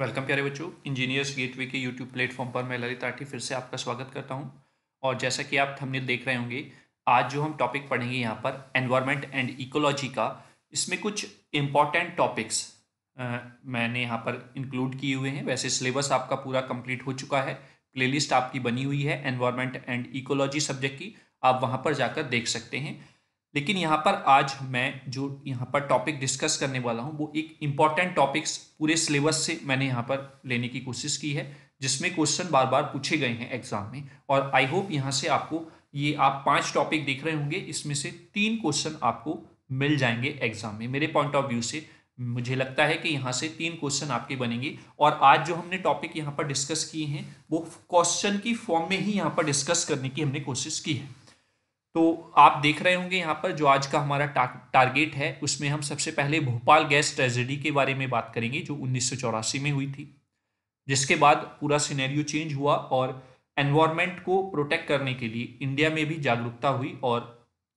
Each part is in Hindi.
वेलकम प्यारे बच्चों इंजीनियर्स गेटवे के यूट्यूब प्लेटफॉर्म पर मैं ललित आठी फिर से आपका स्वागत करता हूं और जैसा कि आप थंबनेल देख रहे होंगे आज जो हम टॉपिक पढ़ेंगे यहाँ पर एनवायरनमेंट एंड इकोलॉजी का इसमें कुछ इम्पॉर्टेंट टॉपिक्स मैंने यहाँ पर इंक्लूड किए हुए हैं वैसे सिलेबस आपका पूरा कम्प्लीट हो चुका है प्ले आपकी बनी हुई है एनवायरमेंट एंड इकोलॉजी सब्जेक्ट की आप वहाँ पर जाकर देख सकते हैं लेकिन यहाँ पर आज मैं जो यहाँ पर टॉपिक डिस्कस करने वाला हूँ वो एक इम्पॉर्टेंट टॉपिक्स पूरे सिलेबस से मैंने यहाँ पर लेने की कोशिश की है जिसमें क्वेश्चन बार बार पूछे गए हैं एग्जाम में और आई होप यहाँ से आपको ये आप पांच टॉपिक देख रहे होंगे इसमें से तीन क्वेश्चन आपको मिल जाएंगे एग्जाम में मेरे पॉइंट ऑफ व्यू से मुझे लगता है कि यहाँ से तीन क्वेश्चन आपके बनेंगे और आज जो हमने टॉपिक यहाँ पर डिस्कस किए हैं वो क्वेश्चन की फॉर्म में ही यहाँ पर डिस्कस करने की हमने कोशिश की है तो आप देख रहे होंगे यहाँ पर जो आज का हमारा टारगेट है उसमें हम सबसे पहले भोपाल गैस ट्रेजेडी के बारे में बात करेंगे जो उन्नीस में हुई थी जिसके बाद पूरा सिनेरियो चेंज हुआ और एनवायरमेंट को प्रोटेक्ट करने के लिए इंडिया में भी जागरूकता हुई और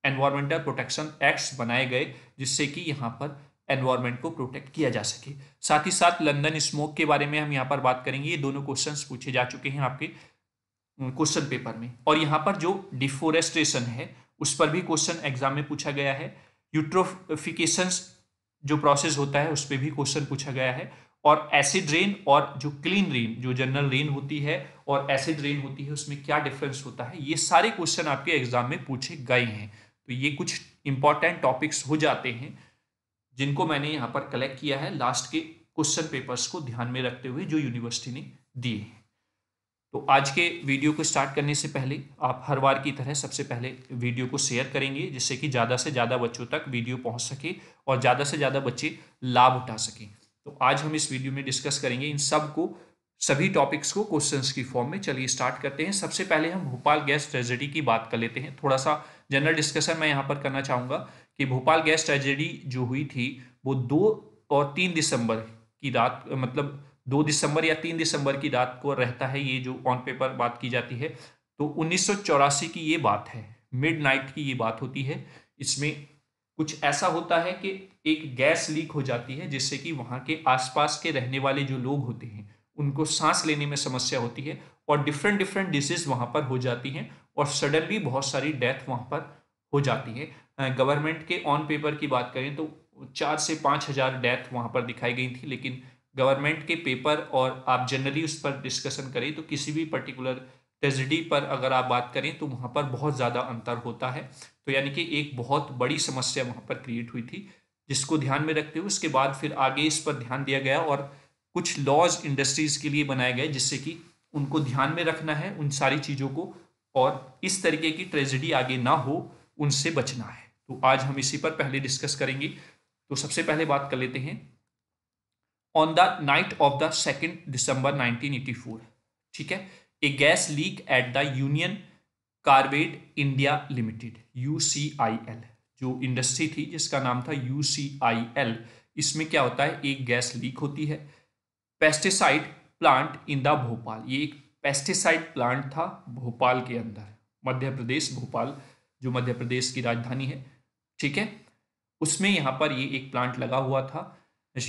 एनवायरमेंटल प्रोटेक्शन एक्ट्स बनाए गए जिससे कि यहाँ पर एनवायरमेंट को प्रोटेक्ट किया जा सके साथ ही साथ लंदन स्मोक के बारे में हम यहाँ पर बात करेंगे ये दोनों क्वेश्चंस पूछे जा चुके हैं आपके क्वेश्चन पेपर में और यहाँ पर जो डिफोरेस्टेशन है उस पर भी क्वेश्चन एग्जाम में पूछा गया है यूट्रोफिकेशन जो प्रोसेस होता है उस पर भी क्वेश्चन पूछा गया है और एसिड रेन और जो क्लीन रेन जो जनरल रेन होती है और एसिड रेन होती है उसमें क्या डिफरेंस होता है ये सारे क्वेश्चन आपके एग्जाम में पूछे गए हैं तो ये कुछ इंपॉर्टेंट टॉपिक्स हो जाते हैं जिनको मैंने यहाँ पर कलेक्ट किया है लास्ट के क्वेश्चन पेपर्स को ध्यान में रखते हुए जो यूनिवर्सिटी ने दिए हैं तो आज के वीडियो को स्टार्ट करने से पहले आप हर बार की तरह सबसे पहले वीडियो को शेयर करेंगे जिससे कि ज़्यादा से ज़्यादा बच्चों तक वीडियो पहुंच सके और ज़्यादा से ज़्यादा बच्चे लाभ उठा सकें तो आज हम इस वीडियो में डिस्कस करेंगे इन सब को सभी टॉपिक्स को क्वेश्चंस की फॉर्म में चलिए स्टार्ट करते हैं सबसे पहले हम भोपाल गैस ट्रेजेडी की बात कर लेते हैं थोड़ा सा जनरल डिस्कशन मैं यहाँ पर करना चाहूँगा कि भोपाल गैस ट्रेजेडी जो हुई थी वो दो और तीन दिसंबर की रात मतलब दो दिसंबर या तीन दिसंबर की रात को रहता है ये जो ऑन पेपर बात की जाती है तो उन्नीस की ये बात है मिड की ये बात होती है इसमें कुछ ऐसा होता है कि एक गैस लीक हो जाती है जिससे कि वहाँ के आसपास के रहने वाले जो लोग होते हैं उनको सांस लेने में समस्या होती है और डिफरेंट डिफरेंट डिजीज वहाँ पर हो जाती हैं और सडनली बहुत सारी डेथ वहाँ पर हो जाती है गवर्नमेंट के ऑन पेपर की बात करें तो चार से पाँच हज़ार डेथ वहाँ पर दिखाई गई थी लेकिन गवर्नमेंट के पेपर और आप जनरली उस पर डिस्कशन करें तो किसी भी पर्टिकुलर ट्रेजिडी पर अगर आप बात करें तो वहाँ पर बहुत ज़्यादा अंतर होता है तो यानी कि एक बहुत बड़ी समस्या वहाँ पर क्रिएट हुई थी जिसको ध्यान में रखते हुए उसके बाद फिर आगे इस पर ध्यान दिया गया और कुछ लॉज इंडस्ट्रीज़ के लिए बनाए गए जिससे कि उनको ध्यान में रखना है उन सारी चीज़ों को और इस तरीके की ट्रेजिडी आगे ना हो उनसे बचना है तो आज हम इसी पर पहले डिस्कस करेंगे तो सबसे पहले बात कर लेते हैं on the night of the second December 1984 ठीक है a gas leak at the Union Carbide India Limited यू जो इंडस्ट्री थी जिसका नाम था यू इसमें क्या होता है एक गैस लीक होती है pesticide plant in the Bhopal ये एक पेस्टिसाइड प्लांट था भोपाल के अंदर मध्य प्रदेश भोपाल जो मध्य प्रदेश की राजधानी है ठीक है उसमें यहाँ पर ये एक प्लांट लगा हुआ था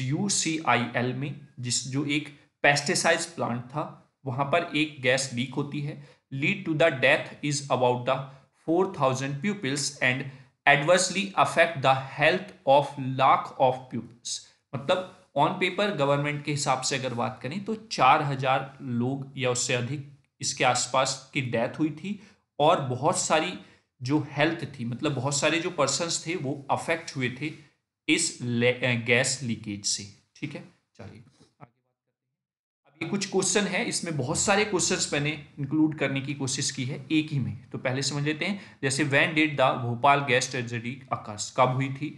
यू सी आई एल में जिस जो एक पेस्टिसाइड प्लांट था वहाँ पर एक गैस लीक होती है lead to the death is about the four thousand peoples and adversely affect the health of lakh of peoples मतलब ऑन पेपर गवर्नमेंट के हिसाब से अगर बात करें तो चार हजार लोग या उससे अधिक इसके आसपास की डेथ हुई थी और बहुत सारी जो हेल्थ थी मतलब बहुत सारे जो पर्सनस थे वो अफेक्ट हुए थे इस गैस लीकेज से ठीक है चलिए अब ये कुछ क्वेश्चन है इसमें बहुत सारे क्वेश्चंस मैंने इंक्लूड करने की कोशिश की है एक ही में तो पहले समझ लेते हैं जैसे when did the Bhopal gas tragedy occurs कब हुई थी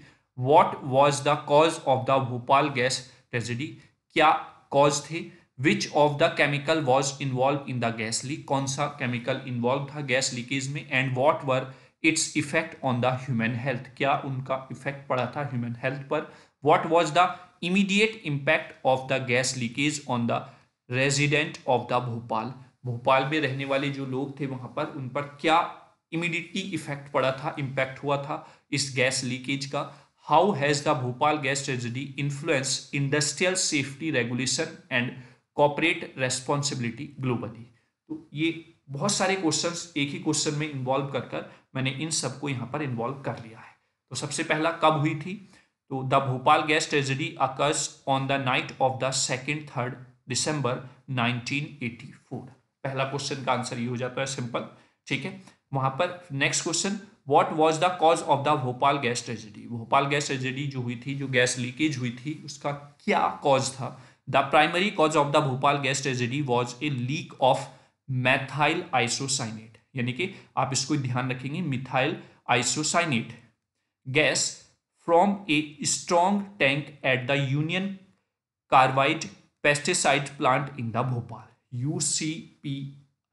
what was the cause of the Bhopal gas tragedy क्या कॉज थे which of the chemical was involve in the gas leak कौन सा केमिकल इन्वॉल्व था गैस लीकेज में and what were its effect on the human health क्या उनका इफेक्ट पड़ा था ह्यूमन हेल्थ पर what was the immediate impact of the gas leakage on the resident of the Bhopal Bhopal में रहने वाले जो लोग थे वहाँ पर उन पर क्या इमीडिएटली इफेक्ट पड़ा था इम्पैक्ट हुआ था इस गैस लीकेज का how has the Bhopal gas tragedy influence industrial safety regulation and corporate responsibility globally तो ये बहुत सारे क्वेश्चन एक ही क्वेश्चन में इन्वॉल्व कर कर मैंने इन सबको यहाँ पर इन्वॉल्व कर लिया है तो सबसे पहला कब हुई थी तो the Bhopal gas tragedy occurs on the night of the second third December 1984 पहला क्वेश्चन का आंसर ये हो जाता है सिंपल ठीक है वहां पर next question what was the cause of the Bhopal gas tragedy Bhopal gas tragedy जो हुई थी जो गैस लीकेज हुई थी उसका क्या कॉज था the primary cause of the Bhopal gas tragedy was a leak of methyl isocyanate यानी कि आप इसको ध्यान रखेंगे methyl isocyanate gas from a strong tank at the Union Carbide pesticide plant in the Bhopal U C P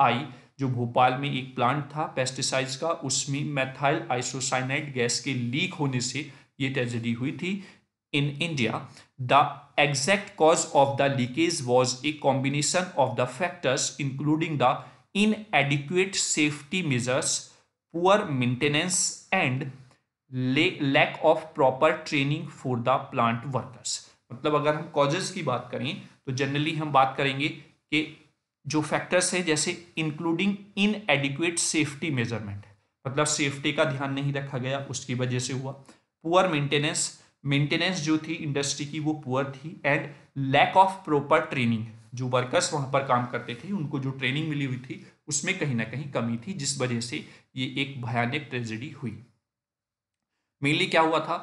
I जो भोपाल में एक प्लांट था पेस्टिसाइड्स का उसमें मैथाइल आइसोसाइनाइड गैस के लीक होने से ये ट्रेजेडी हुई थी in India the exact cause of the leakage was a combination of the factors including the inadequate safety measures, poor maintenance and lack of proper training for the plant workers. मतलब अगर हम कॉजेज की बात करें तो जनरली हम बात करेंगे कि जो फैक्टर्स हैं जैसे including inadequate safety measurement मतलब सेफ्टी का ध्यान नहीं रखा गया उसकी वजह से हुआ पुअर मेंटेनेंस मेंटेनेंस जो थी इंडस्ट्री की वो पुअर थी and lack of proper training जो वर्कर्स वहाँ पर काम करते थे उनको जो ट्रेनिंग मिली हुई थी उसमें कहीं ना कहीं कमी थी जिस वजह से ये एक भयानक ट्रेजिडी हुई मेनली क्या हुआ था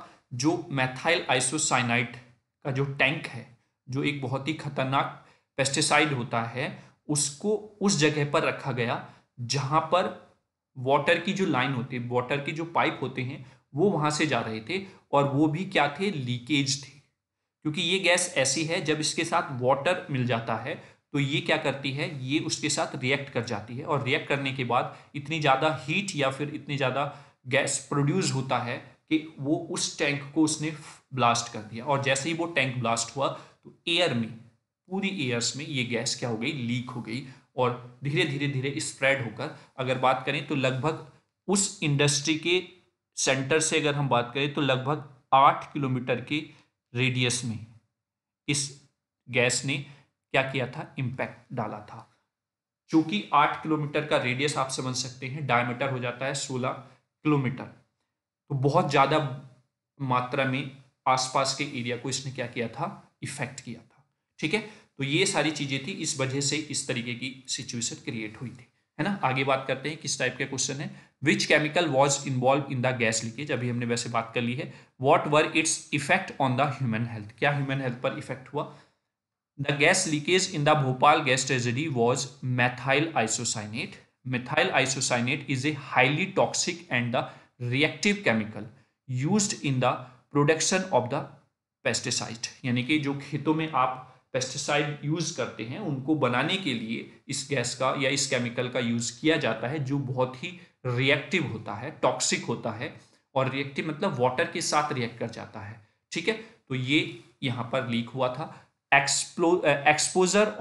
जो मैथाइल आइसोसाइनाइट का जो टैंक है जो एक बहुत ही खतरनाक पेस्टिसाइड होता है उसको उस जगह पर रखा गया जहाँ पर वाटर की जो लाइन होती है वाटर की जो पाइप होते हैं वो वहाँ से जा रहे थे और वो भी क्या थे लीकेज थे क्योंकि ये गैस ऐसी है जब इसके साथ वाटर मिल जाता है तो ये क्या करती है ये उसके साथ रिएक्ट कर जाती है और रिएक्ट करने के बाद इतनी ज़्यादा हीट या फिर इतनी ज़्यादा गैस प्रोड्यूस होता है कि वो उस टैंक को उसने ब्लास्ट कर दिया और जैसे ही वो टैंक ब्लास्ट हुआ तो एयर में पूरी एयर्स में ये गैस क्या हो गई लीक हो गई और धीरे धीरे धीरे स्प्रेड होकर अगर बात करें तो लगभग उस इंडस्ट्री के सेंटर से अगर हम बात करें तो लगभग आठ किलोमीटर के रेडियस में इस गैस ने क्या किया था इम्पैक्ट डाला था चूंकि आठ किलोमीटर का रेडियस आप समझ सकते हैं डायमीटर हो जाता है सोलह किलोमीटर तो बहुत ज़्यादा मात्रा में आसपास के एरिया को इसने क्या किया था इफेक्ट किया था ठीक है तो ये सारी चीज़ें थी इस वजह से इस तरीके की सिचुएशन क्रिएट हुई थी है ना आगे बात करते हैं किस टाइप के क्वेश्चन है which chemical was involve in the gas leakage अभी हमने वैसे बात कर ली है what were its effect on the human health क्या ह्यूमन हेल्थ पर इफेक्ट हुआ the gas leakage in the Bhopal gas tragedy was methyl isocyanate methyl isocyanate is a highly toxic and the reactive chemical use in the production of the pesticide यानी कि जो खेतों में आप पेस्टिसाइड यूज करते हैं उनको बनाने के लिए इस गैस का या इस केमिकल का यूज किया जाता है जो बहुत ही रिएक्टिव होता है टॉक्सिक होता है और रिएक्टिव मतलब वाटर के साथ रिएक्ट कर जाता है ठीक है तो ये यहाँ पर लीक हुआ था एक्सप्लो exposure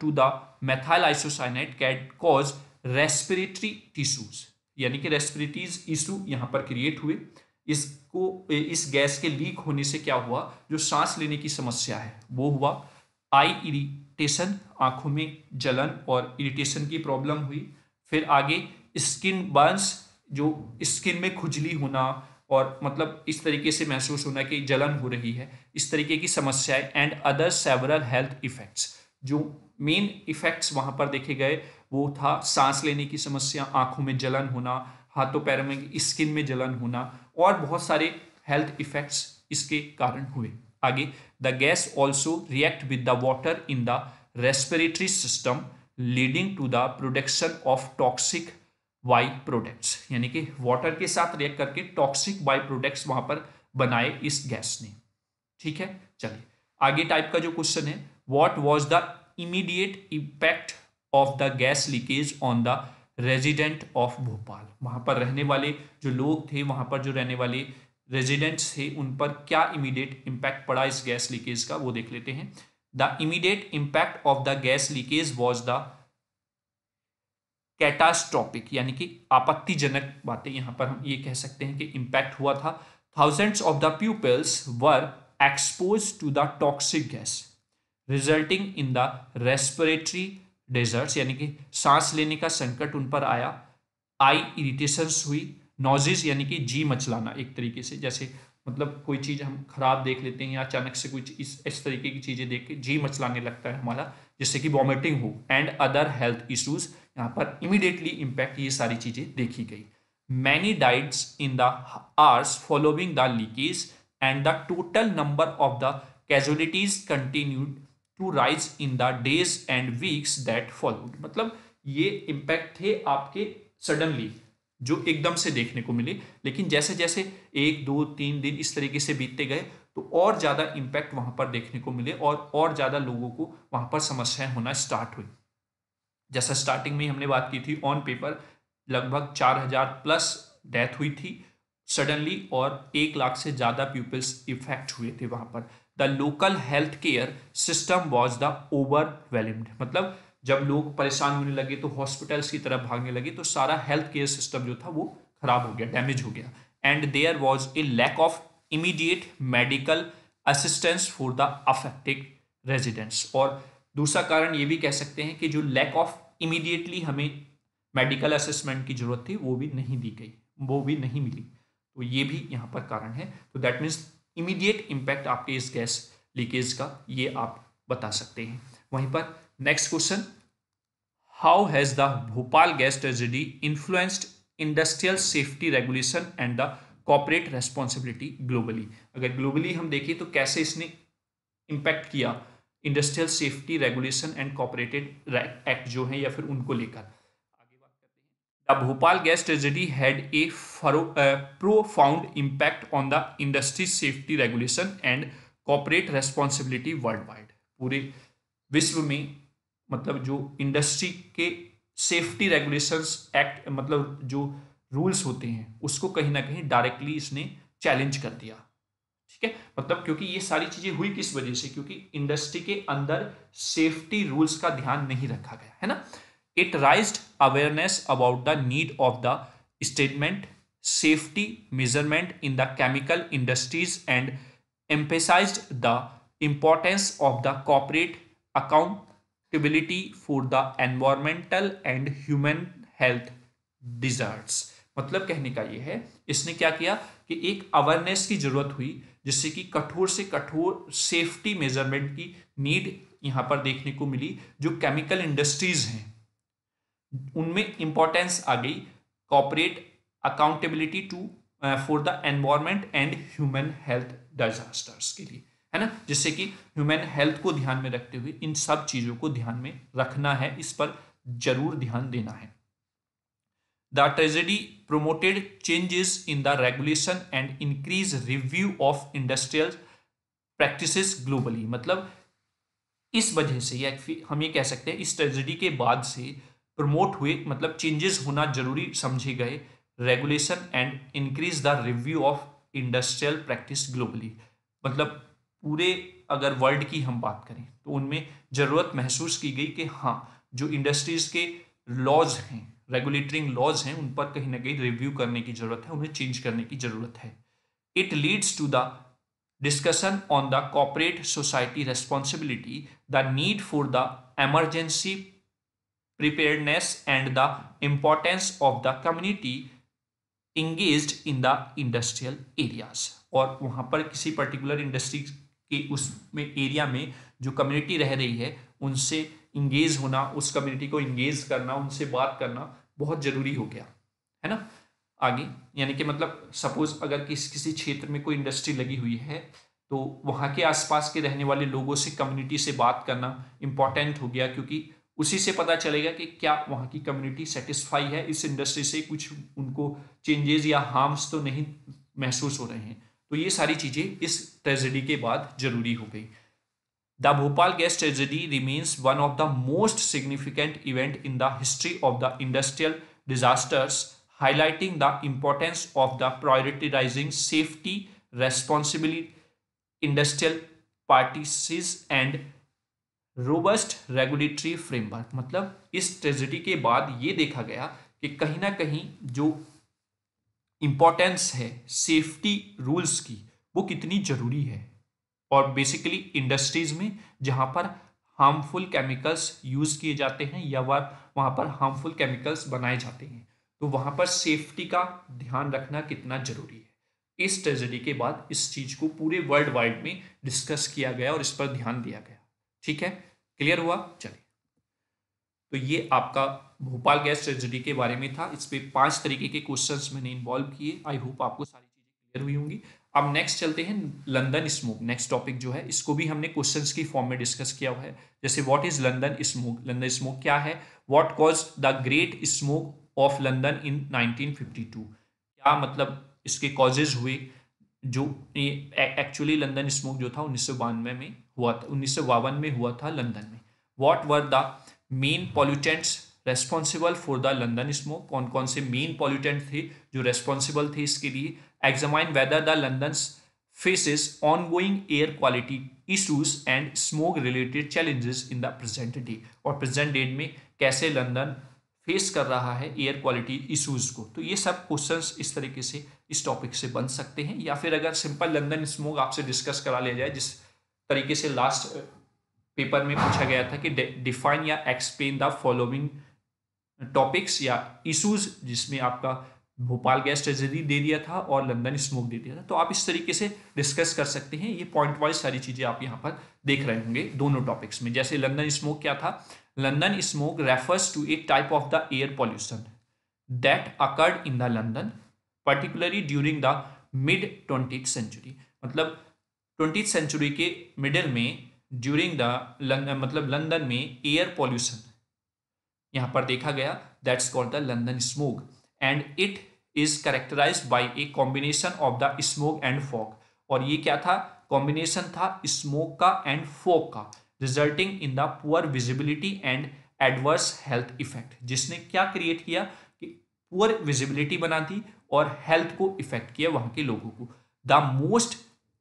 to the methyl isocyanate can cause respiratory tissues यानी कि रेस्पिरेटरीज इशू यहाँ पर क्रिएट हुए इसको इस गैस के लीक होने से क्या हुआ जो सांस लेने की समस्या है वो हुआ आई इरिटेशन आंखों में जलन और इरिटेशन की प्रॉब्लम हुई फिर आगे स्किन बर्न्स जो स्किन में खुजली होना और मतलब इस तरीके से महसूस होना कि जलन हो रही है इस तरीके की समस्याएं and other several health effects जो मेन इफेक्ट्स वहाँ पर देखे गए वो था सांस लेने की समस्या आंखों में जलन होना हाथों पैरों में स्किन में जलन होना और बहुत सारे हेल्थ इफेक्ट्स इसके कारण हुए आगे the gas also react with the water in the respiratory system leading to the production of toxic by products यानी कि वाटर के साथ रिएक्ट करके टॉक्सिक वाई प्रोडक्ट्स वहां पर बनाए इस गैस ने ठीक है चलिए आगे टाइप का जो क्वेश्चन है what was the immediate impact of the gas leakage on the resident of Bhopal वहां पर रहने वाले जो लोग थे वहां पर जो रहने वाले रेजिडेंट्स थे उन पर क्या इमीडिएट इम्पैक्ट पड़ा इस गैस लीकेज का वो देख लेते हैं the immediate impact of the gas leakage was the catastrophic यानी कि आपत्तिजनक बातें यहाँ पर हम ये कह सकते हैं कि इम्पैक्ट हुआ था thousands of the pupils were expose to the toxic gas resulting in the respiratory disorders यानी कि सांस लेने का संकट उन पर आया आई इरिटेशंस हुई नॉजिज यानी कि जी मचलाना एक तरीके से जैसे मतलब कोई चीज़ हम खराब देख लेते हैं या अचानक से कुछ इस इस तरीके की चीज़ें देख के जी मचलाने लगता है हमारा जिससे कि वॉमिटिंग हो एंड अदर हेल्थ इशूज यहाँ पर इमिडिएटली इम्पैक्ट ये सारी चीज़ें देखी गई many deaths in the hours following the leakage and the total number of the casualties continued to rise in the days and weeks that followed मतलब ये इम्पैक्ट थे आपके सडनली जो एकदम से देखने को मिले लेकिन जैसे जैसे एक दो तीन दिन इस तरीके से बीतते गए तो और ज़्यादा इम्पैक्ट वहाँ पर देखने को मिले और और ज़्यादा लोगों को वहाँ पर समस्याएं होना स्टार्ट हुई जैसा स्टार्टिंग में हमने बात की थी ऑन पेपर लगभग चार हजार प्लस डेथ हुई थी सडनली और एक लाख से ज़्यादा पीपल्स इफेक्ट हुए थे वहां पर the local health care system was the overwhelmed मतलब जब लोग परेशान होने लगे तो हॉस्पिटल्स की तरफ भागने लगे तो सारा हेल्थ केयर सिस्टम जो था वो खराब हो गया डैमेज हो गया and there was a lack of immediate medical assistance for the affected residents और दूसरा कारण ये भी कह सकते हैं कि जो लैक ऑफ इमीडिएटली हमें मेडिकल असेसमेंट की जरूरत थी वो भी नहीं दी गई वो भी नहीं मिली तो ये भी यहाँ पर कारण है तो दैट मीन्स इमीडिएट इम्पैक्ट आपके इस गैस लीकेज का ये आप बता सकते हैं वहीं पर next question how has the Bhopal gas tragedy influenced industrial safety regulation and the corporate responsibility globally अगर ग्लोबली हम देखें तो कैसे इसने इम्पैक्ट किया industrial safety regulation and corporated act जो है या फिर उनको लेकर the Bhopal gas tragedy had a profound impact on the industry safety regulation and corporate responsibility worldwide पूरे विश्व में मतलब जो इंडस्ट्री के सेफ्टी रेगुलेशंस एक्ट मतलब जो रूल्स होते हैं उसको कहीं ना कहीं डायरेक्टली इसने चैलेंज कर दिया ठीक है मतलब क्योंकि ये सारी चीजें हुई किस वजह से क्योंकि इंडस्ट्री के अंदर सेफ्टी रूल्स का ध्यान नहीं रखा गया है ना it raise awareness about the need of the statement safety measurement in the chemical industries and emphasise the importance of the corporate accountability for the environmental and human health disasters मतलब कहने का ये है इसने क्या किया कि एक अवेयरनेस की जरूरत हुई जिससे कि कठोर से कठोर सेफ्टी मेजरमेंट की नीड यहाँ पर देखने को मिली जो केमिकल इंडस्ट्रीज हैं उनमें इंपॉर्टेंस आ गई corporate accountability to for the environment and human health disasters के लिए है ना जिससे कि ह्यूमन हेल्थ को ध्यान में रखते हुए इन सब चीज़ों को ध्यान में रखना है इस पर जरूर ध्यान देना है the tragedy promoted changes in the regulation and increase review of industrial practice globally मतलब इस वजह से या हम ये कह सकते हैं इस ट्रेजिडी के बाद से प्रमोट हुए मतलब चेंजेस होना जरूरी समझे गए regulation and increase the review of industrial practice globally मतलब पूरे अगर वर्ल्ड की हम बात करें तो उनमें ज़रूरत महसूस की गई कि हाँ जो इंडस्ट्रीज़ के लॉज हैं रेगुलेटरिंग लॉज हैं उन पर कहीं ना कहीं रिव्यू करने की जरूरत है उन्हें चेंज करने की जरूरत है it leads to the discussion on the corporate society responsibility the need for the emergency preparedness and the importance of the community engage in the industrial areas और वहाँ पर किसी पर्टिकुलर इंडस्ट्री के उसमें एरिया में जो कम्युनिटी रह रही है उनसे इंगेज होना उस कम्युनिटी को इंगेज करना उनसे बात करना बहुत ज़रूरी हो गया है ना आगे यानी कि मतलब सपोज़ अगर किस किसी क्षेत्र में कोई इंडस्ट्री लगी हुई है तो वहाँ के आसपास के रहने वाले लोगों से कम्युनिटी से बात करना इम्पॉर्टेंट हो गया क्योंकि उसी से पता चलेगा कि क्या वहाँ की कम्युनिटी सेटिस्फाई है इस इंडस्ट्री से कुछ उनको चेंजेस या हार्म्स तो नहीं महसूस हो रहे हैं तो ये सारी चीज़ें इस ट्रेजिडी के बाद ज़रूरी हो गई The Bhopal gas tragedy remains one of the most significant event in the history of the industrial disasters, highlighting the importance of the prioritizing safety, responsibility, industrial practices and robust regulatory framework मतलब इस ट्रेजिडी के बाद ये देखा गया कि कहीं ना कहीं जो इम्पोर्टेंस है सेफ्टी रूल्स की वो कितनी ज़रूरी है और बेसिकली इंडस्ट्रीज में जहां पर हार्मफुल केमिकल्स यूज किए जाते हैं या वह वहां पर हार्मफुल केमिकल्स बनाए जाते हैं तो वहां पर सेफ्टी का ध्यान रखना कितना जरूरी है इस ट्रेजेडी के बाद इस चीज़ को पूरे वर्ल्ड वाइड में डिस्कस किया गया और इस पर ध्यान दिया गया ठीक है क्लियर हुआ चलिए तो ये आपका भोपाल गैस ट्रेजेडी के बारे में था इस पर पांच तरीके के क्वेश्चन मैंने इन्वॉल्व किए आई होप आपको सारी चीज़ें क्लियर हुई होंगी अब नेक्स्ट चलते हैं लंदन स्मोक नेक्स्ट टॉपिक जो है इसको भी हमने क्वेश्चन की फॉर्म में डिस्कस किया हुआ है जैसे what is London smoke London smoke क्या है what cause the great smoke of London in 1952 क्या मतलब इसके कॉजेज हुए जो एक्चुअली लंदन स्मोक जो था उन्नीस में हुआ था उन्नीस में हुआ था लंदन में what were the main pollutants responsible for the London smoke कौन कौन से मेन पॉल्यूटेंट थे जो रेस्पॉन्सिबल थे इसके लिए examine whether the London's faces ongoing air quality issues and smoke related challenges in the present day और present date में कैसे लंदन फेस कर रहा है एयर क्वालिटी इश्यूज को तो ये सब क्वेश्चंस इस तरीके से इस टॉपिक से बन सकते हैं या फिर अगर सिंपल लंदन स्मोक आपसे डिस्कस करा लिया जाए जिस तरीके से लास्ट पेपर में पूछा गया था कि डिफाइन या एक्सप्लेन द फॉलोइंग टॉपिक्स या इश्यूज जिसमें आपका भोपाल गैस ट्रेजरी दे दिया था और लंदन स्मोक दे दिया था तो आप इस तरीके से डिस्कस कर सकते हैं ये पॉइंट वाइज सारी चीज़ें आप यहाँ पर देख रहे होंगे दोनों टॉपिक्स में जैसे लंदन स्मोक क्या था London smoke refers to a type of the air pollution that occurred in the London particularly during the mid twenty century मतलब ट्वेंटी सेंचुरी के मिडल में ड्यूरिंग द मतलब लंदन में एयर पॉल्यूशन यहाँ पर देखा गया that's called the London smoke and it is characterise by a combination of the smoke and fog और ये क्या था कॉम्बिनेशन था स्मोक का एंड फोक का resulting in the poor visibility and adverse health effect जिसने क्या क्रिएट किया कि पुअर विजिबिलिटी बना दी और हेल्थ को इफेक्ट किया वहाँ के लोगों को the most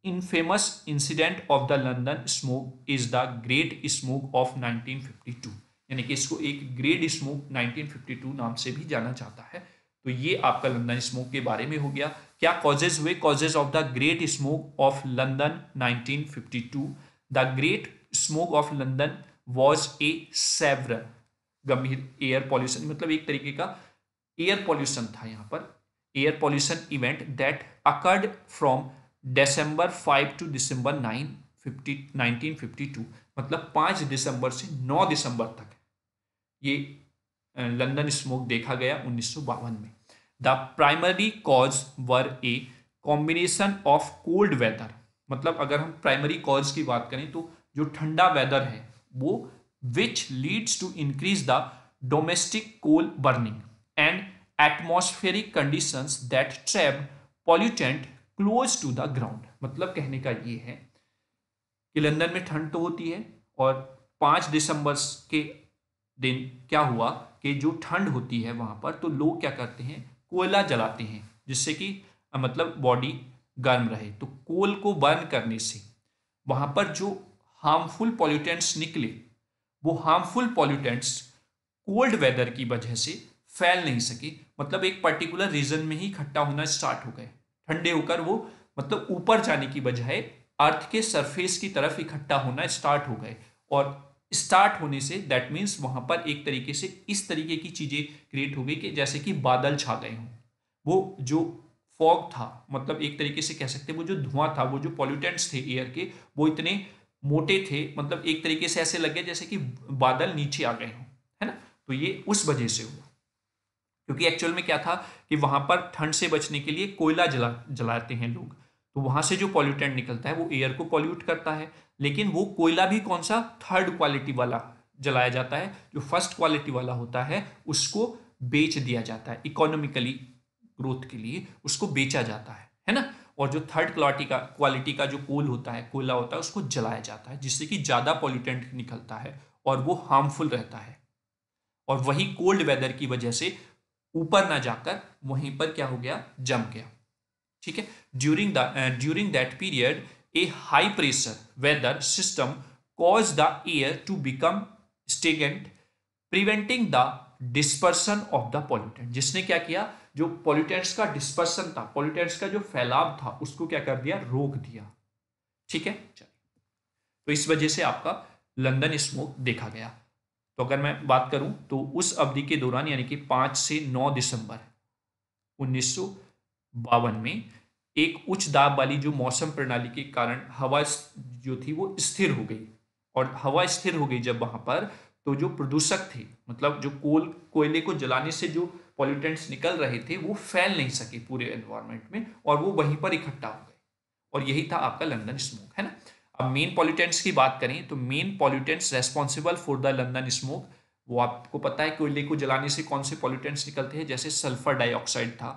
infamous incident of the London smoke is the great smoke of 1952 यानी कि इसको एक ग्रेट स्मोक 1952 नाम से भी जाना जाता है तो ये आपका लंदन स्मोक के बारे में हो गया क्या कॉजेज हुए causes of the great smoke of London 1952 the great smoke of London was a severe गंभीर एयर पॉल्यूशन मतलब एक तरीके का एयर पॉल्यूशन था यहाँ पर air pollution event that occurred from December 5 to December 9 fifty 1952 मतलब 5 दिसंबर से 9 दिसंबर तक ये लंदन स्मोक देखा गया उन्नीस में the primary cause were a combination of cold weather मतलब अगर हम प्राइमरी कॉज की बात करें तो जो ठंडा वेदर है वो which leads to increase the domestic coal burning and atmospheric conditions that trap pollutant close to the ground मतलब कहने का ये है कि लंदन में ठंड तो होती है और पाँच दिसंबर के दिन क्या हुआ कि जो ठंड होती है वहाँ पर तो लोग क्या करते हैं कोयला जलाते हैं जिससे कि मतलब बॉडी गर्म रहे तो कोल को बर्न करने से वहाँ पर जो हार्मफुल पॉल्यूटेंट्स निकले वो हार्मफुल पॉल्यूटेंट्स कोल्ड वेदर की वजह से फैल नहीं सके मतलब एक पर्टिकुलर रीजन में ही इकट्ठा होना स्टार्ट हो गए ठंडे होकर वो मतलब ऊपर जाने की बजाय अर्थ के सरफेस की तरफ इकट्ठा होना स्टार्ट हो गए और स्टार्ट होने से दैट मीन्स वहाँ पर एक तरीके से इस तरीके की चीज़ें क्रिएट हो गई कि जैसे कि बादल छा गए हों वो जो फॉग था मतलब एक तरीके से कह सकते हैं वो जो धुआं था वो जो पॉल्यूटेंट्स थे एयर के वो इतने मोटे थे मतलब एक तरीके से ऐसे लगे जैसे कि बादल नीचे आ गए हों है ना तो ये उस वजह से हुआ क्योंकि एक्चुअल में क्या था कि वहाँ पर ठंड से बचने के लिए कोयला जला जलाते हैं लोग तो वहां से जो पॉल्यूटेंट निकलता है वो एयर को पॉल्यूट करता है लेकिन वो कोयला भी कौन सा थर्ड क्वालिटी वाला जलाया जाता है जो फर्स्ट क्वालिटी वाला होता है उसको बेच दिया जाता है इकोनॉमिकली ग्रोथ के लिए उसको बेचा जाता है है ना और जो थर्ड क्वालिटी का क्वालिटी का जो कोल होता है कोयला होता है उसको जलाया जाता है जिससे कि ज़्यादा पॉल्यूटेंट निकलता है और वो हार्मफुल रहता है और वही कोल्ड वेदर की वजह से ऊपर ना जाकर वहीं पर क्या हो गया जम गया ठीक है during the during that period a high pressure weather system cause the air to become stagnant preventing the dispersion of the pollutant जिसने क्या किया जो पॉल्यूटेंट्स का डिस्पर्सन था पॉल्यूटेंट्स का जो फैलाव था उसको क्या कर दिया रोक दिया ठीक है चलिए तो इस वजह से आपका लंदन स्मोक देखा गया तो अगर मैं बात करूं तो उस अवधि के दौरान यानी कि पांच से नौ दिसंबर उन्नीस सौ बावन में एक उच्च दाब वाली जो मौसम प्रणाली के कारण हवा जो थी वो स्थिर हो गई और हवा स्थिर हो गई जब वहाँ पर तो जो प्रदूषक थे मतलब जो कोल कोयले को जलाने से जो पॉल्यूटेंट्स निकल रहे थे वो फैल नहीं सके पूरे एनवायरमेंट में और वो वहीं पर इकट्ठा हो गए और यही था आपका लंदन स्मोक है ना अब मेन पॉल्यूटेंट्स की बात करें तो main pollutants responsible for the London smoke वो आपको पता है कोयले को जलाने से कौन से पॉल्यूटेंट्स निकलते हैं जैसे सल्फर डाइऑक्साइड था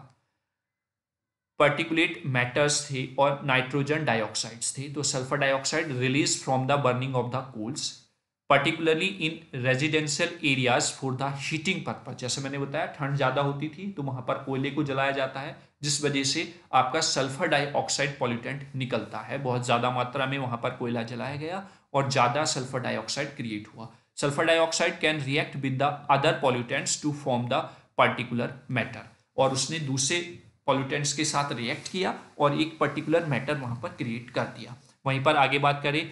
पर्टिकुलेट मैटर्स थे और नाइट्रोजन डाइऑक्साइड्स थे तो sulphur dioxide release from the burning of the coals particularly in residential areas for the heating purpose जैसे मैंने बताया ठंड ज़्यादा होती थी तो वहाँ पर कोयले को जलाया जाता है जिस वजह से आपका सल्फर डाइऑक्साइड पॉल्यूटेंट निकलता है बहुत ज़्यादा मात्रा में वहाँ पर कोयला जलाया गया और ज़्यादा सल्फर डाइऑक्साइड क्रिएट हुआ sulphur dioxide can react with the other pollutants to form the particular matter और उसने दूसरे पॉल्यूटेंट्स के साथ रिएक्ट किया और एक पर्टिकुलर मैटर वहाँ पर क्रिएट कर दिया वहीं पर आगे बात करें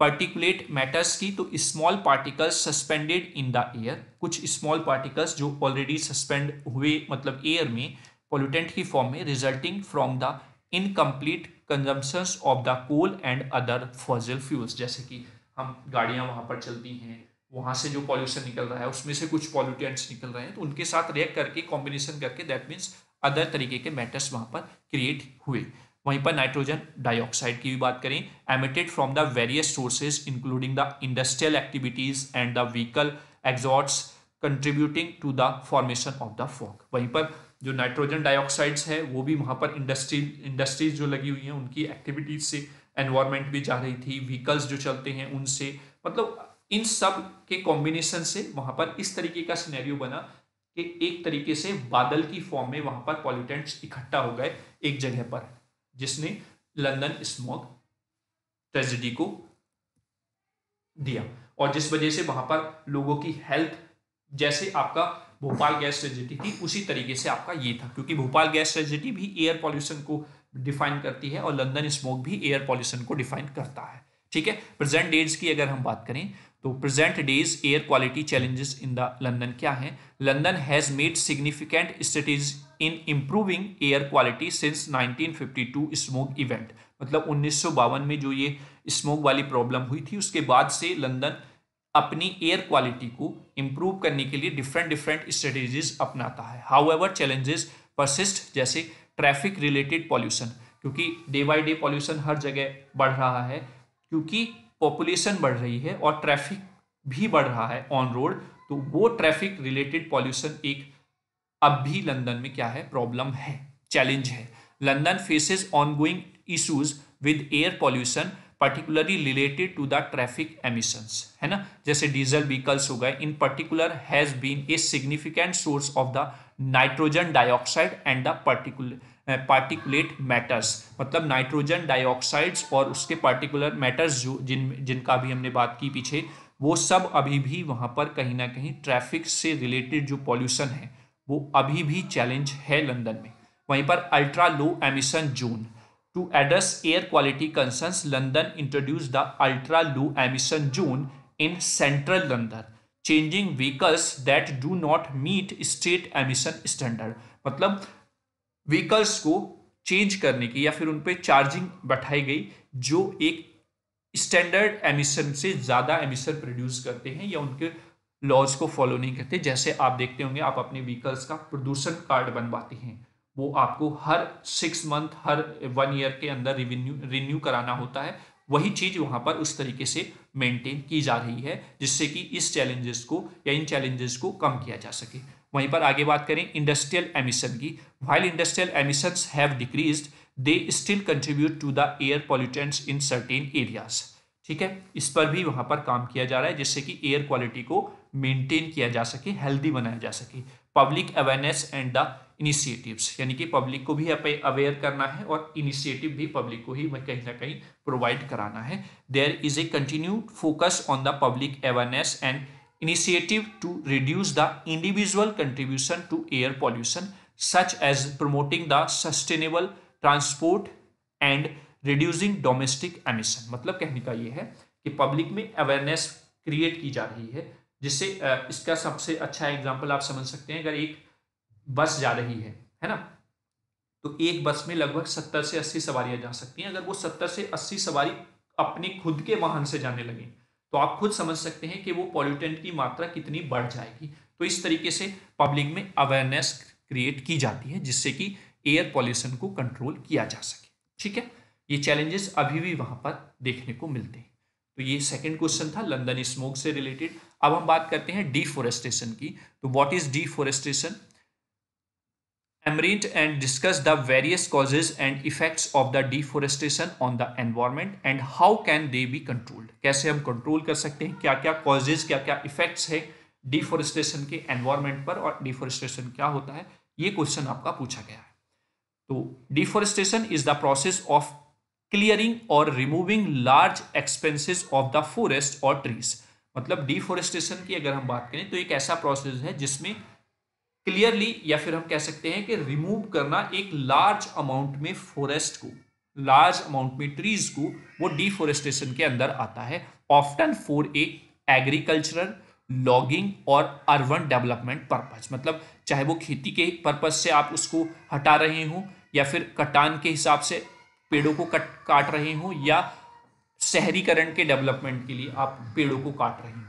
पर्टिकुलेट मैटर्स की तो small particles suspended in the air कुछ स्मॉल पार्टिकल्स जो ऑलरेडी सस्पेंड हुए मतलब एयर में पॉल्यूटेंट की फॉर्म में resulting from the incomplete consumption of the coal and other fossil fuels जैसे कि हम गाड़ियाँ वहाँ पर चलती हैं वहाँ से जो पॉल्यूशन निकल रहा है उसमें से कुछ पॉल्यूटेंट्स निकल रहे हैं तो उनके साथ रिएक्ट करके कॉम्बिनेशन करके दैट मीन्स अदर तरीके के मैटर्स वहाँ पर क्रिएट हुए वहीं पर नाइट्रोजन डाइऑक्साइड की भी बात करें emitted from the various sources including the industrial activities and the vehicle exhausts contributing to the formation of the fog वहीं पर जो नाइट्रोजन डाइऑक्साइड्स है वो भी वहाँ पर इंडस्ट्री इंडस्ट्रीज जो लगी हुई हैं उनकी एक्टिविटीज से एनवायरमेंट भी जा रही थी व्हीकल्स जो चलते हैं उनसे मतलब इन सब के कॉम्बिनेशन से वहाँ पर इस तरीके का सिनेरियो बना कि एक तरीके से बादल की फॉर्म में वहां पर पॉल्यूटेंट्स इकट्ठा हो गए एक जगह पर जिसने लंदन स्मॉग ट्रेजिडी को दिया और जिस वजह से वहां पर लोगों की हेल्थ जैसे आपका भोपाल गैस ट्रेजिडी थी उसी तरीके से आपका ये था क्योंकि भोपाल गैस ट्रेजिडी भी एयर पॉल्यूशन को डिफाइन करती है और लंदन स्मोक भी एयर पॉल्यूशन को डिफाइन करता है ठीक है प्रेजेंट डेट्स की अगर हम बात करें तो present days air quality challenges in the London क्या है London has made significant studies in improving air quality since 1952 smoke event मतलब उन्नीस में जो ये स्मोक वाली प्रॉब्लम हुई थी उसके बाद से लंदन अपनी एयर क्वालिटी को इम्प्रूव करने के लिए डिफरेंट डिफरेंट स्ट्रेटेजीज अपनाता है हाउ एवर चैलेंजेस परसिस्ट जैसे ट्रैफिक रिलेटेड पॉल्यूशन क्योंकि डे बाई डे पॉल्यूशन हर जगह बढ़ रहा है क्योंकि पॉपुलेशन बढ़ रही है और ट्रैफिक भी बढ़ रहा है ऑन रोड तो वो ट्रैफिक रिलेटेड पॉल्यूशन एक अब भी लंदन में क्या है प्रॉब्लम है चैलेंज है London faces ongoing issues with air pollution particularly related to the traffic emissions है ना जैसे डीजल व्हीकल्स हो गए in particular has been a significant source of the nitrogen dioxide and the particular particulate matters मतलब नाइट्रोजन डाइऑक्साइड्स और उसके पार्टिकुलर मैटर्स जो जिन जिनका भी हमने बात की पीछे वो सब अभी भी वहाँ पर कहीं ना कहीं ट्रैफिक से रिलेटेड जो पॉल्यूशन है वो अभी भी चैलेंज है लंदन में वहीं पर ultra low emission zone to address air quality concern London introduce the ultra low emission zone in central London changing vehicles that do not meet state emission standard मतलब व्हीकल्स को चेंज करने की या फिर उन पर चार्जिंग बैठाई गई जो एक स्टैंडर्ड एमिशन से ज़्यादा एमिशन प्रोड्यूस करते हैं या उनके लॉज को फॉलो नहीं करते जैसे आप देखते होंगे आप अपने व्हीकल्स का प्रदूषण कार्ड बनवाते हैं वो आपको हर सिक्स मंथ हर वन ईयर के अंदर रिन्यू रिन्यू कराना होता है वही चीज़ वहाँ पर उस तरीके से मेंटेन की जा रही है जिससे कि इस चैलेंजेस को या इन चैलेंजेस को कम किया जा सके वहीं पर आगे बात करें इंडस्ट्रियल एमिशन की while industrial emission have decrease they still contribute to the air pollutants in certain areas ठीक है इस पर भी वहाँ पर काम किया जा रहा है जिससे कि एयर क्वालिटी को मेंटेन किया जा सके हेल्दी बनाया जा सके public awareness and the initiatives यानी कि पब्लिक को भी अवेयर करना है और इनिशिएटिव भी पब्लिक को ही कहीं ना कहीं प्रोवाइड कराना है there is a continue focus on the public awareness and initiative to reduce the individual contribution to air pollution such as promoting the sustainable transport and reducing domestic emission मतलब कहने का ये है कि पब्लिक में अवेयरनेस क्रिएट की जा रही है जिससे इसका सबसे अच्छा एग्जाम्पल आप समझ सकते हैं अगर एक बस जा रही है है ना तो एक बस में लगभग सत्तर से अस्सी सवारियां जा सकती हैं अगर वो सत्तर से अस्सी सवारी अपने खुद के वाहन से जाने लगें तो आप खुद समझ सकते हैं कि वो पॉल्यूटेंट की मात्रा कितनी बढ़ जाएगी तो इस तरीके से पब्लिक में अवेयरनेस क्रिएट की जाती है जिससे कि एयर पॉल्यूशन को कंट्रोल किया जा सके ठीक है ये चैलेंजेस अभी भी वहाँ पर देखने को मिलते हैं तो ये सेकेंड क्वेश्चन था लंदन स्मोक से रिलेटेड अब हम बात करते हैं डिफोरेस्टेशन की तो what is deforestation Amrint and discuss the various causes and effects of the deforestation on the environment and how can they be controlled कैसे हम कंट्रोल कर सकते हैं क्या क्या कॉजेज क्या क्या effects है डिफोरेस्टेशन के एनवायरमेंट पर और डिफोरेस्टेशन क्या होता है ये क्वेश्चन आपका पूछा गया है तो deforestation is the process of clearing और removing large expanses of the forest और ट्रीज मतलब डिफोरेस्टेशन की अगर हम बात करें तो एक ऐसा प्रोसेस है जिसमें क्लियरली या फिर हम कह सकते हैं कि रिमूव करना एक लार्ज अमाउंट में फॉरेस्ट को लार्ज अमाउंट में ट्रीज को वो डिफोरेस्टेशन के अंदर आता है often for a agricultural logging और अर्बन डेवलपमेंट पर्पज मतलब चाहे वो खेती के पर्पज से आप उसको हटा रहे हों या फिर कटान के हिसाब से पेड़ों को कट काट रहे हों या शहरीकरण के डेवलपमेंट के लिए आप पेड़ों को काट रहे हों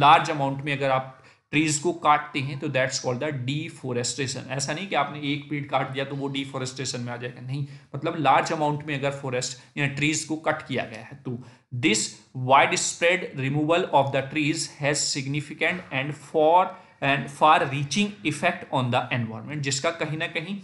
लार्ज अमाउंट में अगर आप ट्रीज को काटते हैं तो दैट्स कॉल्ड द डीफोरेस्टेशन ऐसा नहीं कि आपने एक पेड़ काट दिया तो वो डीफोरेस्टेशन में आ जाएगा नहीं मतलब लार्ज अमाउंट में अगर फॉरेस्ट यानी ट्रीज को कट किया गया है तो this wide spread removal of the trees has significant and for and far reaching effect on the environment जिसका कहीं ना कहीं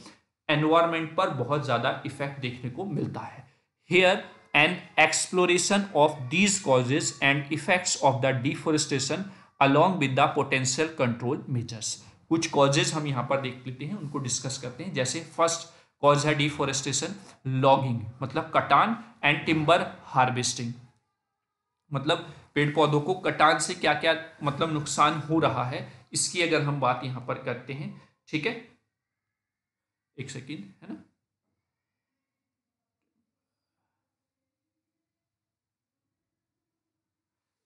एनवायरमेंट पर बहुत ज़्यादा इफेक्ट देखने को मिलता है here and exploration of these causes and effects of the deforestation along with the potential control measures कुछ कॉजेज हम यहाँ पर देख लेते हैं उनको डिस्कस करते हैं जैसे फर्स्ट कॉज है डिफोरेस्टेशन लॉगिंग मतलब कटान एंड टिम्बर हार्वेस्टिंग मतलब पेड़ पौधों को कटान से क्या क्या मतलब नुकसान हो रहा है इसकी अगर हम बात यहाँ पर करते हैं ठीक है एक सेकेंड है ना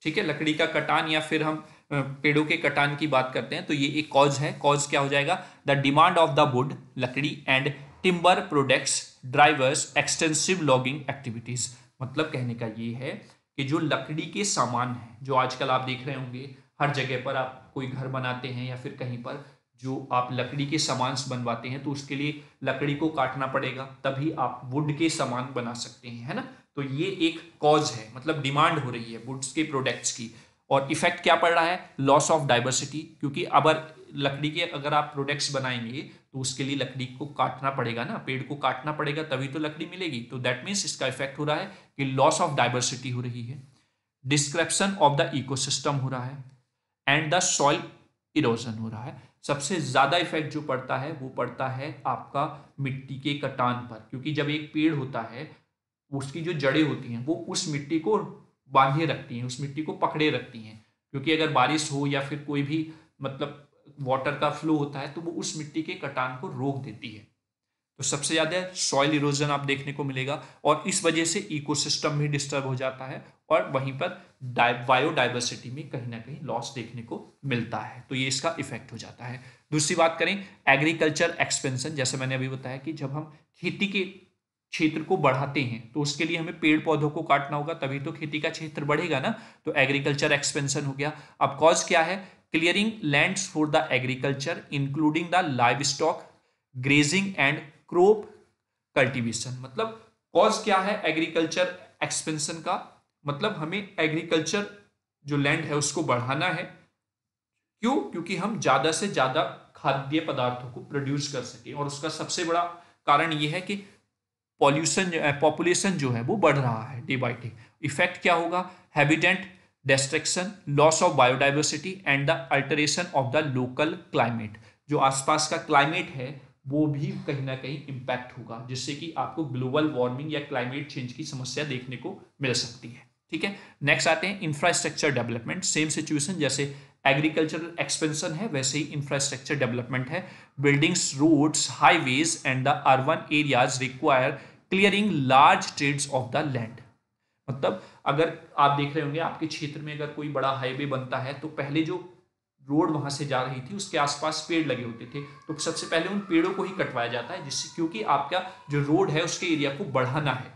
ठीक है लकड़ी का कटान या फिर हम पेड़ों के कटान की बात करते हैं तो ये एक कॉज है कॉज क्या हो जाएगा the demand of the wood लकड़ी and timber products drivers extensive logging activities मतलब कहने का ये है कि जो लकड़ी के सामान हैं जो आजकल आप देख रहे होंगे हर जगह पर आप कोई घर बनाते हैं या फिर कहीं पर जो आप लकड़ी के सामान बनवाते हैं तो उसके लिए लकड़ी को काटना पड़ेगा तभी आप वुड के सामान बना सकते हैं है ना तो ये एक कॉज है मतलब डिमांड हो रही है वुड्स के प्रोडक्ट्स की और इफेक्ट क्या पड़ रहा है लॉस ऑफ डाइवर्सिटी क्योंकि अगर लकड़ी के अगर आप प्रोडक्ट्स बनाएंगे तो उसके लिए लकड़ी को काटना पड़ेगा ना पेड़ को काटना पड़ेगा तभी तो लकड़ी मिलेगी तो दैट मीन्स इसका इफेक्ट हो रहा है कि लॉस ऑफ डाइवर्सिटी हो रही है डिस्क्रप्शन ऑफ द इकोसिस्टम हो रहा है एंड द सॉइल इरोजन हो रहा है सबसे ज़्यादा इफेक्ट जो पड़ता है वो पड़ता है आपका मिट्टी के कटान पर क्योंकि जब एक पेड़ होता है उसकी जो जड़ें होती हैं वो उस मिट्टी को बांधे रखती हैं उस मिट्टी को पकड़े रखती हैं क्योंकि अगर बारिश हो या फिर कोई भी मतलब वाटर का फ्लो होता है तो वो उस मिट्टी के कटान को रोक देती है तो सबसे ज़्यादा सॉइल इरोजन आप देखने को मिलेगा और इस वजह से इकोसिस्टम भी डिस्टर्ब हो जाता है और वहीं पर बायोडाइवर्सिटी में कहीं ना कहीं लॉस देखने को मिलता है तो ये इसका इफेक्ट हो जाता है दूसरी बात करें एग्रीकल्चर एक्सपेंशन जैसे मैंने अभी बताया कि जब हम खेती के क्षेत्र को बढ़ाते हैं तो उसके लिए हमें पेड़ पौधों को काटना होगा तभी तो खेती का क्षेत्र बढ़ेगा ना तो एग्रीकल्चर एक्सपेंशन हो गया अब कॉज क्या है clearing land for the agriculture including the live stock grazing and crop cultivation मतलब कॉज क्या है एग्रीकल्चर एक्सपेंशन का मतलब हमें एग्रीकल्चर जो लैंड है उसको बढ़ाना है क्यों क्योंकि हम ज़्यादा से ज़्यादा खाद्य पदार्थों को प्रोड्यूस कर सके और उसका सबसे बड़ा कारण यह है कि पॉल्यूशन पॉपुलेशन eh, जो है वो बढ़ रहा है डे बाई डे इफेक्ट क्या होगा habitat destruction loss of biodiversity and the alteration of the local climate जो आसपास का क्लाइमेट है वो भी कहीं ना कहीं इम्पैक्ट होगा जिससे कि आपको ग्लोबल वार्मिंग या क्लाइमेट चेंज की समस्या देखने को मिल सकती है ठीक है नेक्स्ट आते हैं इंफ्रास्ट्रक्चर डेवलपमेंट सेम सिचुएशन जैसे एग्रीकल्चरल एक्सपेंशन है वैसे ही इंफ्रास्ट्रक्चर डेवलपमेंट है buildings roads highways and the urban areas require clearing large tracts of the land मतलब अगर आप देख रहे होंगे आपके क्षेत्र में अगर कोई बड़ा हाईवे बनता है तो पहले जो रोड वहां से जा रही थी उसके आसपास पेड़ लगे होते थे तो सबसे पहले उन पेड़ों को ही कटवाया जाता है जिससे क्योंकि आपका जो रोड है उसके एरिया को बढ़ाना है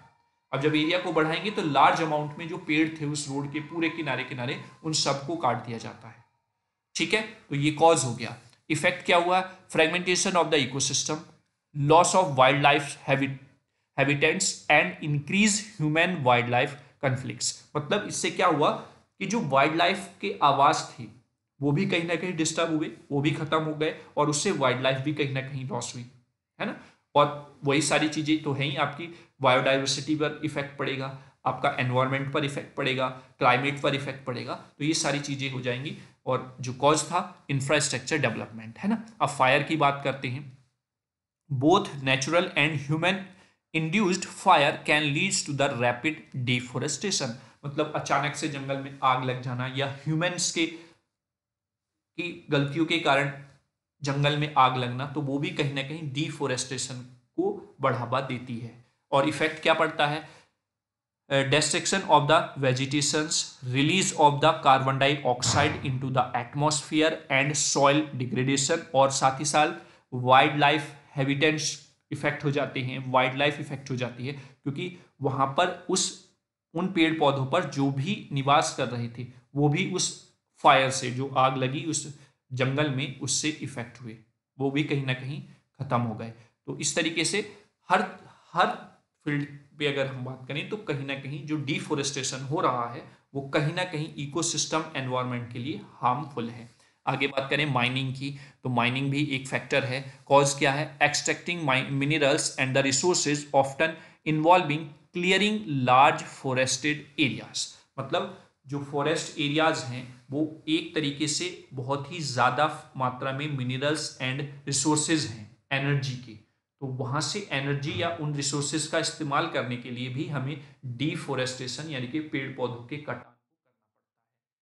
अब जब एरिया को बढ़ाएंगे तो लार्ज अमाउंट में जो पेड़ थे उस रोड के पूरे किनारे किनारे उन सबको काट दिया जाता है ठीक है तो ये कॉज हो गया इफेक्ट क्या हुआ fragmentation of the ecosystem loss of wild life habitats and increase human wild life conflicts मतलब इससे क्या हुआ कि जो वाइल्ड लाइफ के आवास थे वो भी कहीं ना कहीं डिस्टर्ब हुए वो भी खत्म हो गए और उससे वाइल्ड लाइफ भी कहीं ना कहीं लॉस हुई है ना और वही सारी चीज़ें तो हैं ही आपकी बायोडाइवर्सिटी पर इफेक्ट पड़ेगा आपका एनवायरमेंट पर इफेक्ट पड़ेगा क्लाइमेट पर इफेक्ट पड़ेगा तो ये सारी चीज़ें हो जाएंगी और जो कॉज था इंफ्रास्ट्रक्चर डेवलपमेंट है ना अब फायर की बात करते हैं both natural and human induced fire can leads to the rapid deforestation मतलब अचानक से जंगल में आग लग जाना या ह्यूमन्स के की गलतियों के कारण जंगल में आग लगना तो वो भी कहीं ना कहीं डिफोरेस्टेशन को बढ़ावा देती है और इफेक्ट क्या पड़ता है of uh, the the release of the carbon carbon into the atmosphere and soil degradation और साथ ही साथ वाइल्ड लाइफ हैबिटेंट्स इफेक्ट हो जाते हैं वाइल्ड लाइफ इफेक्ट हो जाती है क्योंकि वहाँ पर उस उन पेड़ पौधों पर जो भी निवास कर रहे थे वो भी उस फायर से जो आग लगी उस जंगल में उससे इफेक्ट हुए वो भी कहीं ना कहीं ख़त्म हो गए तो इस तरीके से हर हर फील्ड पे अगर हम बात करें तो कहीं ना कहीं जो डिफोरेस्टेशन हो रहा है वो कहीं ना कहीं इकोसिस्टम एनवायरनमेंट के लिए हार्मफुल है आगे बात करें माइनिंग की तो माइनिंग भी एक फैक्टर है कॉज क्या है extracting minerals and the resources often involving clearing large forested areas मतलब जो फॉरेस्ट एरियाज हैं वो एक तरीके से बहुत ही ज़्यादा मात्रा में मिनरल्स एंड रिसोर्सेज हैं एनर्जी के तो वहाँ से एनर्जी या उन रिसोर्सेज का इस्तेमाल करने के लिए भी हमें डिफोरेस्टेशन यानी कि पेड़ पौधों के कटान को करना पड़ता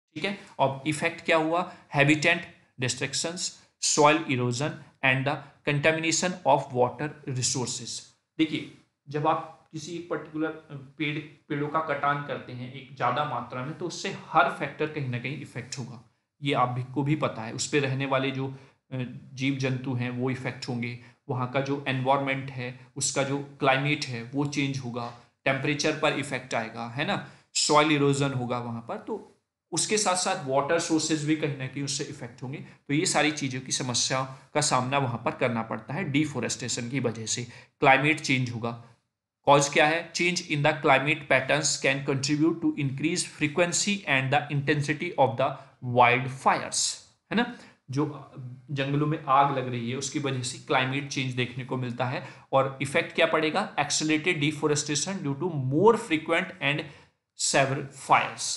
है ठीक है अब इफेक्ट क्या हुआ habitat destructions soil erosion and the contamination of water resources देखिए जब आप किसी एक पर्टिकुलर पेड़ पेड़ों का कटान करते हैं एक ज़्यादा मात्रा में तो उससे हर फैक्टर कहीं ना कहीं इफेक्ट होगा ये आप भी को भी पता है उस पर रहने वाले जो जीव जंतु हैं वो इफेक्ट होंगे वहाँ का जो एनवायरनमेंट है उसका जो क्लाइमेट है वो चेंज होगा टेम्परेचर पर इफेक्ट आएगा है ना सॉइल इरोजन होगा वहाँ पर तो उसके साथ साथ वाटर सोर्सेज भी कहीं ना कहीं उससे इफेक्ट होंगे तो ये सारी चीज़ों की समस्या का सामना वहाँ पर करना पड़ता है डिफोरेस्टेशन की वजह से क्लाइमेट चेंज होगा कॉज क्या है change in the climate patterns can contribute to increase frequency and the intensity of the wild fires है ना जो जंगलों में आग लग रही है उसकी वजह से क्लाइमेट चेंज देखने को मिलता है और इफेक्ट क्या पड़ेगा accelerated deforestation due to more frequent and severe fires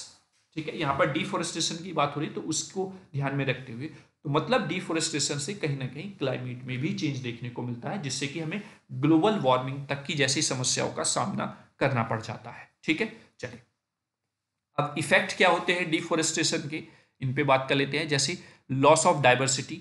ठीक है यहाँ पर डिफोरेस्टेशन की बात हो रही है तो उसको ध्यान में रखते हुए तो मतलब डिफोरेस्टेशन से कहीं ना कहीं क्लाइमेट में भी चेंज देखने को मिलता है जिससे कि हमें ग्लोबल वार्मिंग तक की जैसी समस्याओं का सामना करना पड़ जाता है ठीक है चलिए अब इफेक्ट क्या होते हैं डिफोरेस्टेशन के इन पे बात कर लेते हैं जैसे लॉस ऑफ डाइवर्सिटी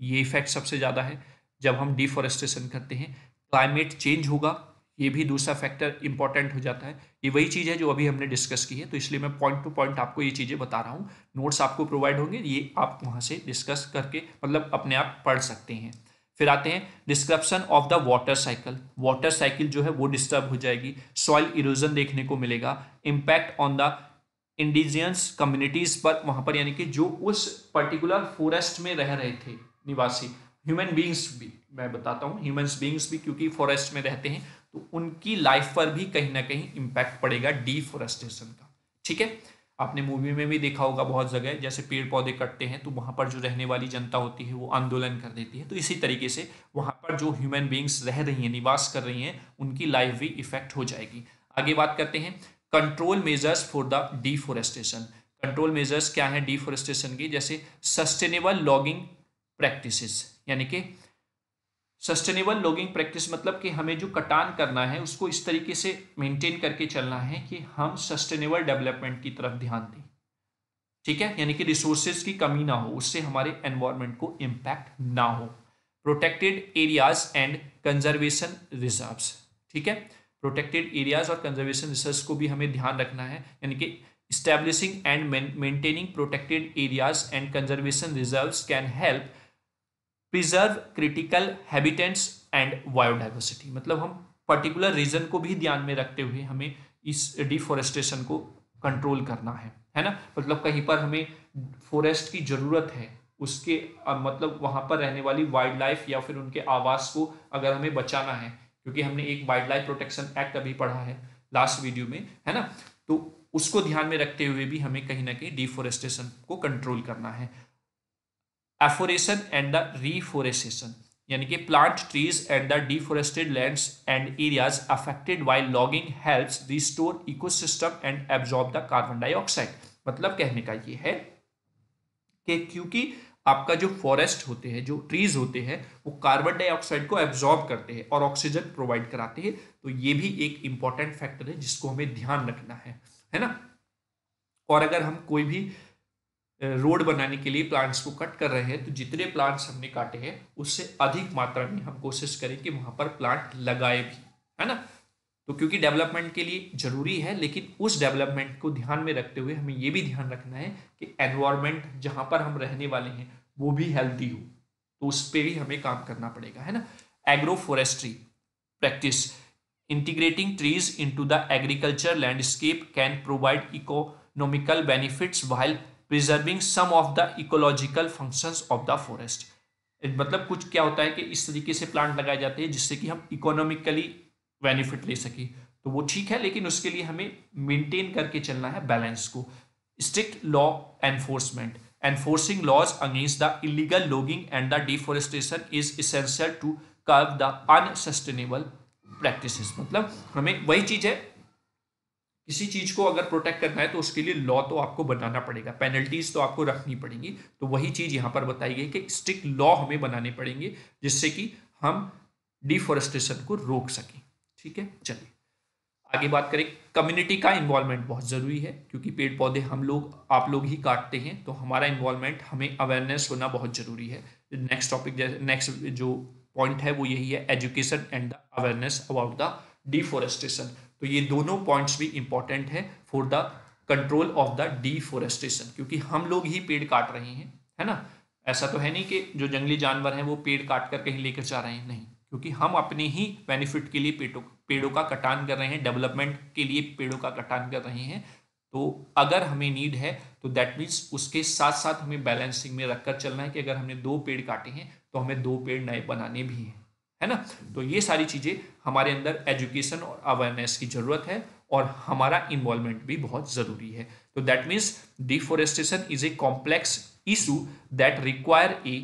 ये इफेक्ट सबसे ज़्यादा है जब हम डिफॉरेस्टेशन करते हैं क्लाइमेट चेंज होगा ये भी दूसरा फैक्टर इंपॉर्टेंट हो जाता है ये वही चीज़ है जो अभी हमने डिस्कस की है तो इसलिए मैं पॉइंट टू पॉइंट आपको ये चीज़ें बता रहा हूँ नोट्स आपको प्रोवाइड होंगे ये आप वहाँ से डिस्कस करके मतलब अपने आप पढ़ सकते हैं फिर आते हैं disruption of the water cycle water cycle जो है वो डिस्टर्ब हो जाएगी सॉइल इरोजन देखने को मिलेगा impact on the indigenous communities पर वहां पर यानी कि जो उस पर्टिकुलर फॉरेस्ट में रह रहे थे निवासी ह्यूमन बींग्स भी मैं बताता हूँ ह्यूमन बींग्स भी क्योंकि फॉरेस्ट में रहते हैं तो उनकी लाइफ पर भी कहीं ना कहीं इम्पैक्ट पड़ेगा डिफोरेस्टेशन का ठीक है आपने मूवी में भी देखा होगा बहुत जगह जैसे पेड़ पौधे कटते हैं तो वहाँ पर जो रहने वाली जनता होती है वो आंदोलन कर देती है तो इसी तरीके से वहाँ पर जो ह्यूमन बींग्स रह रही हैं निवास कर रही हैं उनकी लाइफ भी इफेक्ट हो जाएगी आगे बात करते हैं control measures for the deforestation control measures क्या है डिफोरेस्टेशन की जैसे सस्टेनेबल लॉगिंग प्रैक्टिसेस यानी कि सस्टेनेबल लॉगिंग प्रैक्टिस मतलब कि हमें जो कटान करना है उसको इस तरीके से मेंटेन करके चलना है कि हम सस्टेनेबल डेवलपमेंट की तरफ ध्यान दें ठीक है यानी कि रिसोर्सेज की कमी ना हो उससे हमारे एनवायरमेंट को इम्पैक्ट ना हो protected areas and conservation reserves ठीक है प्रोटेक्टेड एरियाज और कंजर्वेशन रिसर्च को भी हमें ध्यान रखना है यानी कि establishing and maintaining protected areas and conservation reserves can help preserve critical habitats and biodiversity मतलब हम पर्टिकुलर रीजन को भी ध्यान में रखते हुए हमें इस डिफॉरेस्टेशन को कंट्रोल करना है है ना मतलब कहीं पर हमें फॉरेस्ट की ज़रूरत है उसके मतलब वहाँ पर रहने वाली वाइल्ड लाइफ या फिर उनके आवास को अगर हमें बचाना है क्योंकि हमने एक वाइल्ड लाइफ प्रोटेक्शन एक्ट अभी पढ़ा है लास्ट वीडियो में है ना तो उसको ध्यान में रखते हुए भी हमें कहीं ना कहीं डिफोरेस्टेशन को कंट्रोल करना है एफोरेशन एंड द रीफोरेस्टेशन यानी कि plant trees and the deforested land and areas affected by logging helps restore ecosystem and absorb the carbon dioxide मतलब कहने का ये है कि क्योंकि आपका जो फॉरेस्ट होते हैं जो ट्रीज होते हैं वो कार्बन डाइऑक्साइड को एब्जॉर्ब करते हैं और ऑक्सीजन प्रोवाइड कराते हैं तो ये भी एक इंपॉर्टेंट फैक्टर है जिसको हमें ध्यान रखना है है ना और अगर हम कोई भी रोड बनाने के लिए प्लांट्स को कट कर रहे हैं तो जितने प्लांट्स हमने काटे हैं उससे अधिक मात्रा में हम कोशिश करें कि वहां पर प्लांट लगाए भी है ना तो क्योंकि डेवलपमेंट के लिए जरूरी है लेकिन उस डेवलपमेंट को ध्यान में रखते हुए हमें ये भी ध्यान रखना है कि एनवायरमेंट जहाँ पर हम रहने वाले हैं वो भी हेल्थी हो तो उस पर भी हमें काम करना पड़ेगा है ना agro forestry practice integrating trees to the agriculture landscape can provide economical benefits while preserving some of the ecological function of the forest मतलब कुछ क्या होता है कि इस तरीके से प्लांट लगाए जाते हैं जिससे कि हम इकोनॉमिकली बेनिफिट ले सके तो वो ठीक है लेकिन उसके लिए हमें मेंटेन करके चलना है बैलेंस को strict law enforcement enforcing laws against the illegal logging and the deforestation is essential to curb the unsustainable practice मतलब हमें वही चीज है किसी चीज को अगर प्रोटेक्ट करना है तो उसके लिए लॉ तो आपको बनाना पड़ेगा पेनल्टीज तो आपको रखनी पड़ेंगी तो वही चीज यहाँ पर बताई गई कि स्ट्रिक्ट लॉ हमें बनाने पड़ेंगे जिससे कि हम डिफोरेस्टेशन को रोक सकें ठीक है चलिए आगे बात करें कम्युनिटी का इन्वॉल्वमेंट बहुत ज़रूरी है क्योंकि पेड़ पौधे हम लोग आप लोग ही काटते हैं तो हमारा इन्वॉल्वमेंट हमें अवेयरनेस होना बहुत ज़रूरी है नेक्स्ट टॉपिक जैसे नेक्स्ट जो पॉइंट है वो यही है education and the awareness about the deforestation तो ये दोनों पॉइंट्स भी इम्पॉर्टेंट है for the control of the deforestation क्योंकि हम लोग ही पेड़ काट रहे हैं है ना ऐसा तो है नहीं कि जो जंगली जानवर हैं वो पेड़ काट कर कहीं लेकर जा रहे हैं नहीं क्योंकि हम अपने ही बेनिफिट के लिए पेड़ों पेड़ों का कटान कर रहे हैं डेवलपमेंट के लिए पेड़ों का कटान कर रहे हैं तो अगर हमें नीड है तो दैट मीन्स उसके साथ साथ हमें बैलेंसिंग में रखकर चलना है कि अगर हमने दो पेड़ काटे हैं तो हमें दो पेड़ नए बनाने भी हैं है ना तो ये सारी चीज़ें हमारे अंदर एजुकेशन और अवेयरनेस की ज़रूरत है और हमारा इन्वॉल्वमेंट भी बहुत ज़रूरी है तो that means deforestation is a complex issue that require a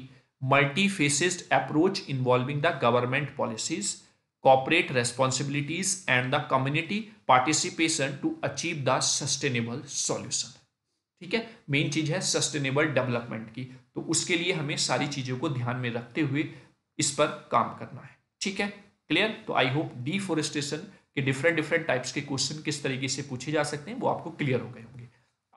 multifaceted approach involving the government policies, corporate responsibilities and the community participation to achieve the sustainable solution. ठीक है मेन चीज है सस्टेनेबल डेवलपमेंट की तो उसके लिए हमें सारी चीजों को ध्यान में रखते हुए इस पर काम करना है ठीक है क्लियर तो आई होप डिफोरेस्टेशन के डिफरेंट डिफरेंट टाइप्स के क्वेश्चन किस तरीके से पूछे जा सकते हैं वो आपको क्लियर हो गए होंगे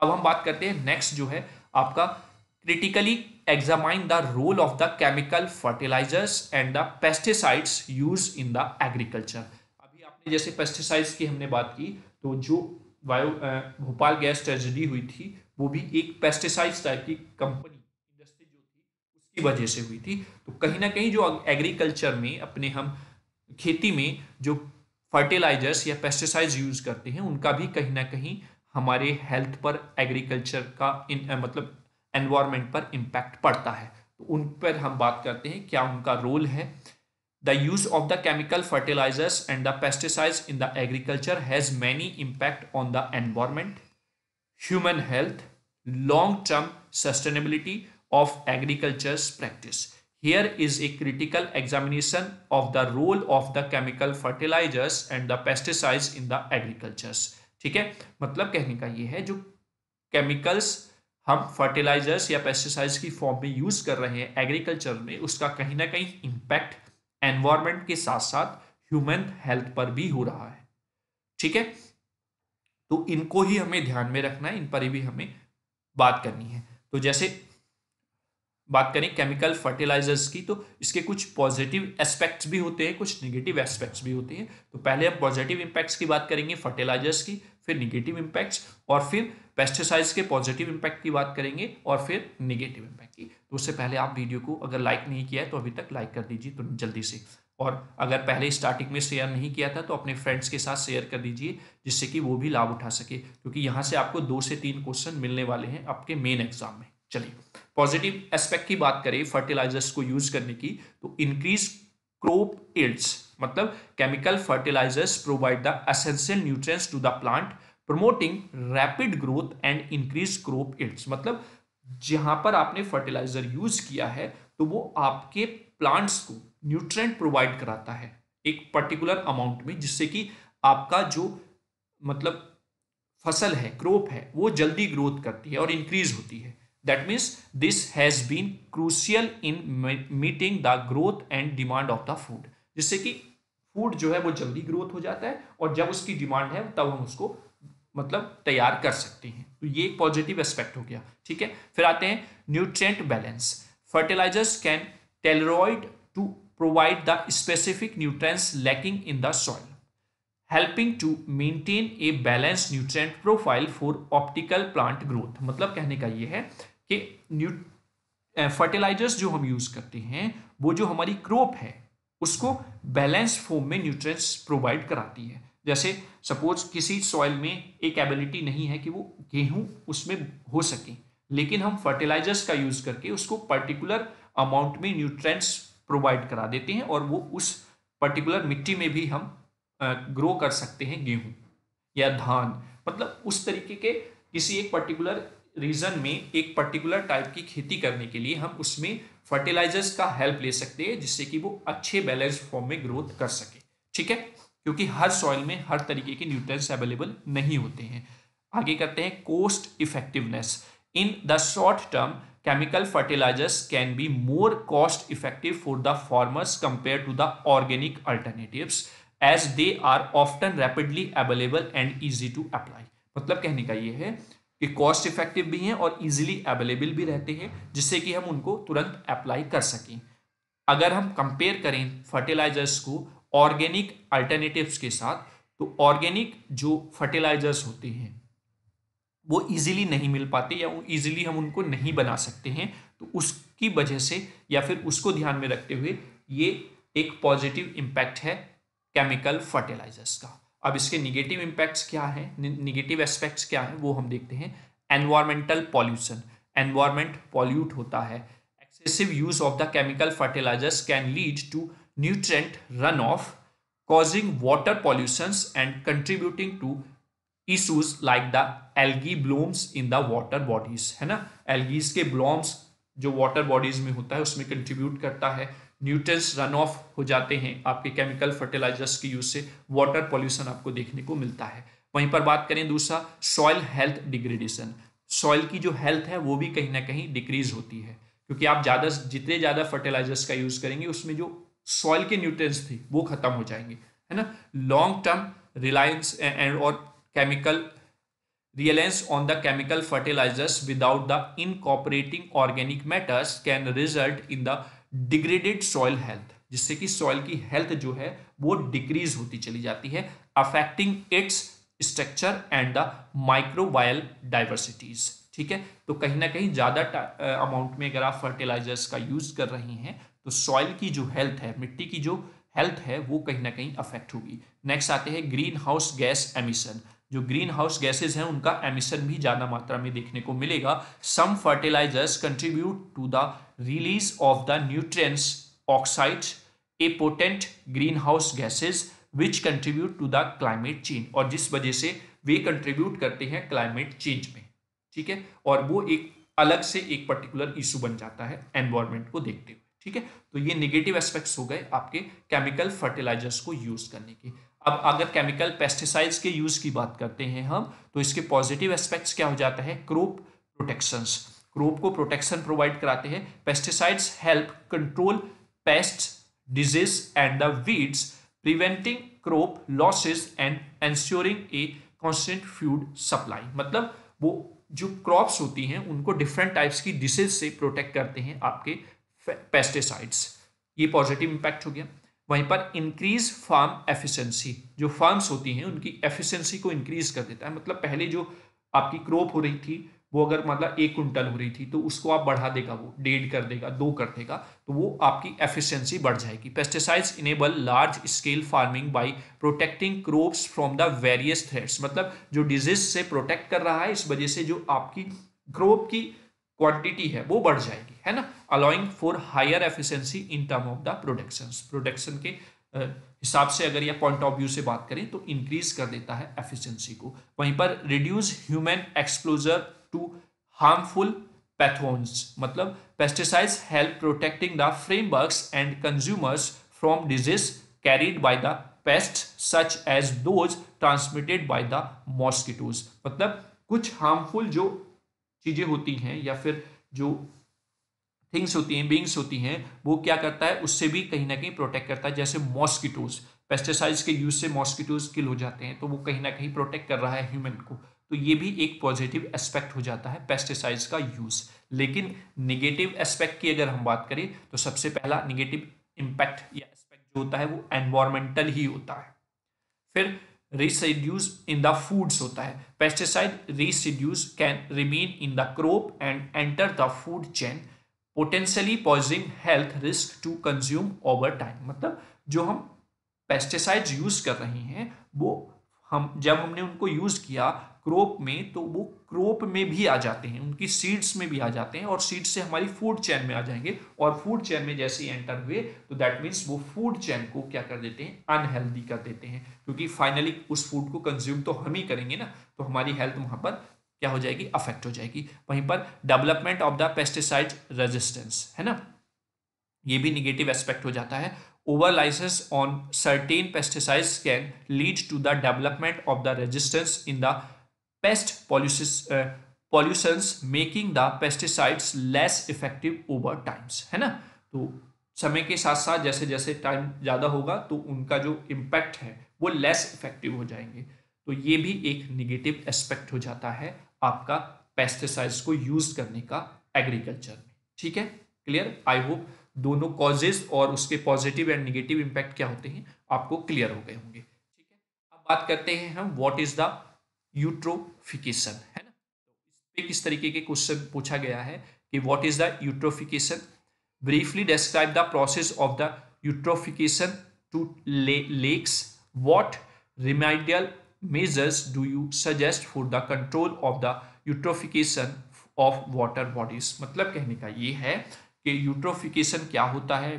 अब हम बात करते हैं नेक्स्ट जो है आपका critically examine the role of the chemical fertilizers and the pesticides used in the agriculture अभी आपने जैसे pesticides की हमने बात की तो जो वायु भोपाल गैस ट्रेजडी हुई थी वो भी एक पेस्टिसाइड्स टाइप की कंपनी इंडस्ट्री जो थी उसकी वजह से हुई थी तो कहीं ना कहीं जो एग्रीकल्चर में अपने हम खेती में जो फर्टिलाइजर्स या पेस्टिसाइड्स यूज़ करते हैं उनका भी कहीं ना कहीं हमारे हेल्थ पर एग्रीकल्चर का इन मतलब एनवायरमेंट पर इम्पैक्ट पड़ता है तो उन पर हम बात करते हैं क्या उनका रोल है the use of the chemical fertilisers and the pesticides in the agriculture has many impact on the environment human health long term sustainability of agriculture practice here is a critical examination of the role of the chemical fertilisers and the pesticides in the agricultures ठीक है मतलब कहने का ये है जो केमिकल्स हम फर्टिलाइजर्स या पेस्टिसाइड्स की फॉर्म में यूज़ कर रहे हैं एग्रीकल्चर में उसका कहीं ना कहीं इम्पैक्ट एनवायरमेंट के साथ साथ ह्यूमन हेल्थ पर भी हो रहा है ठीक है तो इनको ही हमें ध्यान में रखना है इन पर भी हमें बात करनी है तो जैसे बात करें केमिकल फर्टिलाइजर्स की तो इसके कुछ पॉजिटिव एस्पेक्ट्स भी होते हैं कुछ नेगेटिव एस्पेक्ट्स भी होते हैं तो पहले हम पॉजिटिव इम्पैक्ट्स की बात करेंगे फर्टिलाइजर्स की फिर निगेटिव इम्पैक्ट्स और फिर पेस्टिसाइड्स के पॉजिटिव इम्पैक्ट की बात करेंगे और फिर निगेटिव इम्पैक्ट की तो उससे पहले आप वीडियो को अगर लाइक नहीं किया है तो अभी तक लाइक कर दीजिए तुरंत तो जल्दी से और अगर पहले स्टार्टिंग में शेयर नहीं किया था तो अपने फ्रेंड्स के साथ शेयर कर दीजिए जिससे कि वो भी लाभ उठा सके क्योंकि यहाँ से आपको दो से तीन क्वेश्चन मिलने वाले हैं आपके मेन एग्जाम में चलिए पॉजिटिव एस्पेक्ट की बात करें फर्टिलाइजर्स को यूज करने की तो इंक्रीज क्रोप एड्स मतलब chemical fertilisers provide the essential nutrients to the plant promoting rapid growth and increase crop yields मतलब जहां पर आपने फर्टिलाइजर यूज किया है तो वो आपके प्लांट्स को न्यूट्रेंट प्रोवाइड कराता है एक पर्टिकुलर अमाउंट में जिससे कि आपका जो मतलब फसल है क्रोप है वो जल्दी ग्रोथ करती है और इंक्रीज होती है that means this has been crucial in meeting the growth and demand of the food जिससे कि फूड जो है वो जल्दी ग्रोथ हो जाता है और जब उसकी डिमांड है तब हम उसको मतलब तैयार कर सकते हैं तो ये एक पॉजिटिव एस्पेक्ट हो गया ठीक है फिर आते हैं nutrient balance fertilisers can tailored to provide the specific nutrients lacking in the soil helping to maintain a balance nutrient profile for optical plant growth मतलब कहने का ये है कि न्यू फर्टिलाइजर्स जो हम यूज़ करते हैं वो जो हमारी क्रॉप है उसको बैलेंस फॉर्म में न्यूट्रिएंट्स प्रोवाइड कराती है जैसे सपोज किसी सॉइल में एक एबिलिटी नहीं है कि वो गेहूं उसमें हो सके लेकिन हम फर्टिलाइजर्स का यूज़ करके उसको पर्टिकुलर अमाउंट में न्यूट्रेंट्स प्रोवाइड करा देते हैं और वो उस पर्टिकुलर मिट्टी में भी हम ग्रो कर सकते हैं गेहूँ या धान मतलब उस तरीके के किसी एक पर्टिकुलर रीजन में एक पर्टिकुलर टाइप की खेती करने के लिए हम उसमें फर्टिलाइजर्स का हेल्प ले सकते हैं जिससे कि वो अच्छे बैलेंस फॉर्म में ग्रोथ कर सके ठीक है क्योंकि हर सॉइल में हर तरीके के न्यूट्रंस अवेलेबल नहीं होते हैं आगे करते हैं cost effectiveness in the short term chemical fertilisers can be more cost effective for the farmers compare to the organic alternatives as they are often rapidly available and easy to apply मतलब कहने का ये है कि कॉस्ट इफेक्टिव भी हैं और इजीली अवेलेबल भी रहते हैं जिससे कि हम उनको तुरंत अप्लाई कर सकें अगर हम कंपेयर करें फर्टिलाइजर्स को ऑर्गेनिक अल्टरनेटिव्स के साथ तो ऑर्गेनिक जो फर्टिलाइजर्स होते हैं वो इजीली नहीं मिल पाते या वो इजीली हम उनको नहीं बना सकते हैं तो उसकी वजह से या फिर उसको ध्यान में रखते हुए ये एक पॉजिटिव इम्पैक्ट है केमिकल फर्टिलाइजर्स का अब इसके निगेटिव इम्पैक्ट्स क्या है निगेटिव एस्पेक्ट्स क्या है वो हम देखते हैं एनवायरमेंटल पॉल्यूशन एनवायरमेंट पॉल्यूट होता है excessive use of the chemical fertilisers can lead to nutrient run off causing water pollution and contributing to issues like the algae blooms in the water bodies है ना algae के ब्लॉम्स जो वाटर बॉडीज में होता है उसमें कंट्रीब्यूट करता है न्यूट्रंस रन ऑफ हो जाते हैं आपके केमिकल फर्टिलाइजर्स के यूज से वाटर पॉल्यूशन आपको देखने को मिलता है वहीं पर बात करें दूसरा सॉइल हेल्थ डिग्रेडेशन सॉइल की जो हेल्थ है वो भी कहीं ना कहीं डिक्रीज होती है क्योंकि आप ज़्यादा जितने ज़्यादा फर्टिलाइजर्स का यूज़ करेंगे उसमें जो सॉइल के न्यूट्रिएंट्स थे वो ख़त्म हो जाएंगे है ना लॉन्ग टर्म रिलायंस एंड और chemical reliance on the chemical fertilisers without the incorporating organic matters can result in the degraded soil health जिससे कि सॉइल की हेल्थ जो है वो डिक्रीज होती चली जाती है affecting its structure and the microbial diversities ठीक है तो कहीं ना कहीं ज़्यादा अमाउंट में अगर आप फर्टिलाइजर्स का यूज़ कर रहे हैं तो सॉइल की जो हेल्थ है मिट्टी की जो हेल्थ है वो कहीं ना कहीं अफेक्ट होगी नेक्स्ट आते हैं ग्रीन हाउस गैस एमिशन जो ग्रीन हाउस गैसेज हैं उनका एमिशन भी ज़्यादा मात्रा में देखने को मिलेगा some fertilisers contribute to the release of the nutrients oxide a potent green house gases which contribute to the climate change और जिस वजह से वे कंट्रीब्यूट करते हैं क्लाइमेट चेंज में ठीक है और वो एक अलग से एक पर्टिकुलर इशू बन जाता है एनवायरमेंट को देखते हुए ठीक है तो ये निगेटिव एस्पेक्ट्स हो गए आपके केमिकल फर्टिलाइजर्स को यूज़ करने के अब अगर केमिकल पेस्टिसाइड्स के यूज़ की बात करते हैं हम तो इसके पॉजिटिव एस्पेक्ट्स क्या हो जाता है क्रोप प्रोटेक्शन क्रोप को प्रोटेक्शन प्रोवाइड कराते हैं pesticides help control pest disease and the weeds preventing crop losses and ensuring a constant food supply मतलब वो जो क्रॉप्स होती हैं उनको डिफरेंट टाइप्स की डिसेज से प्रोटेक्ट करते हैं आपके पेस्टिसाइड्स ये पॉजिटिव इम्पैक्ट हो गया वहीं पर इंक्रीज फार्म एफिशिएंसी जो फार्म्स होती हैं उनकी एफिशिएंसी को इंक्रीज कर देता है मतलब पहले जो आपकी क्रॉप हो रही थी वो अगर मतलब एक कुंटल हो रही थी तो उसको आप बढ़ा देगा वो डेढ़ कर देगा दो कर देगा तो वो आपकी एफिशिएंसी बढ़ जाएगी pesticides enable large scale farming by protecting crops from the various threats मतलब जो डिजीज से प्रोटेक्ट कर रहा है इस वजह से जो आपकी क्रॉप की क्वांटिटी है वो बढ़ जाएगी है ना allowing for higher efficiency in term of the production production के हिसाब से अगर या पॉइंट ऑफ व्यू से बात करें तो इंक्रीज कर देता है एफिशिएंसी को वहीं पर reduce human exposure to harmful pathogens मतलब pesticides help protecting the farmworkers and consumers from disease carried by the pest such as those transmitted by the mosquitoes मतलब कुछ हार्मफुल जो चीज़ें होती हैं या फिर जो थिंग्स होती हैं बींग्स होती हैं वो क्या करता है उससे भी कहीं ना कहीं प्रोटेक्ट करता है जैसे मॉस्किटोज पेस्टिसाइड्स के यूज से मॉस्किटोज किल हो जाते हैं तो वो कहीं ना कहीं प्रोटेक्ट कर रहा है ह्यूमन को तो ये भी एक पॉजिटिव एस्पेक्ट हो जाता है पेस्टिसाइड्स का यूज़ लेकिन निगेटिव एस्पेक्ट की अगर हम बात करें तो सबसे पहला निगेटिव इम्पैक्ट या एस्पेक्ट जो होता है वो एनवायरमेंटल ही होता है फिर रेसिड्यूज इन द फूड्स होता है pesticide residues can remain in the crop and enter the food chain potentially posing health risk to consume over time मतलब जो हम पेस्टिसाइड्स यूज़ कर रहे हैं वो हम जब हमने उनको यूज़ किया क्रॉप में तो वो क्रॉप में भी आ जाते हैं उनकी सीड्स में भी आ जाते हैं और सीड्स से हमारी फूड चेन में आ जाएंगे और फूड चेन में जैसे ही एंटर हुए तो दैट मीन्स वो फूड चेन को क्या कर देते हैं अनहेल्दी कर देते हैं क्योंकि फाइनली उस फूड को कंज्यूम तो हम ही करेंगे ना तो हमारी हेल्थ वहाँ पर क्या हो जाएगी अफेक्ट हो जाएगी वहीं पर development of the pesticide resistance है ना ये भी निगेटिव एस्पेक्ट हो जाता है over license on certain pesticides can lead to the development of the resistance in the pest populations populations making the pesticides less effective over times है ना तो समय के साथ साथ जैसे जैसे टाइम ज़्यादा होगा तो उनका जो इम्पैक्ट है वो लेस इफेक्टिव हो जाएंगे तो ये भी एक निगेटिव एस्पेक्ट हो जाता है आपका पेस्टिसाइड्स को यूज करने का एग्रीकल्चर में ठीक है क्लियर आई होप दोनों कॉजेज और उसके पॉजिटिव एंड निगेटिव इम्पैक्ट क्या होते हैं आपको क्लियर हो गए होंगे ठीक है अब बात करते हैं हम वॉट इज द यूट्रोफिकेशन है ना तो किस तरीके के क्वेश्चन पूछा गया है कि what is the eutrophication briefly describe the process of the eutrophication to lakes what remedial measures do you suggest for the control of the eutrophication of water bodies मतलब कहने का ये है कि यूट्रोफिकेशन क्या होता है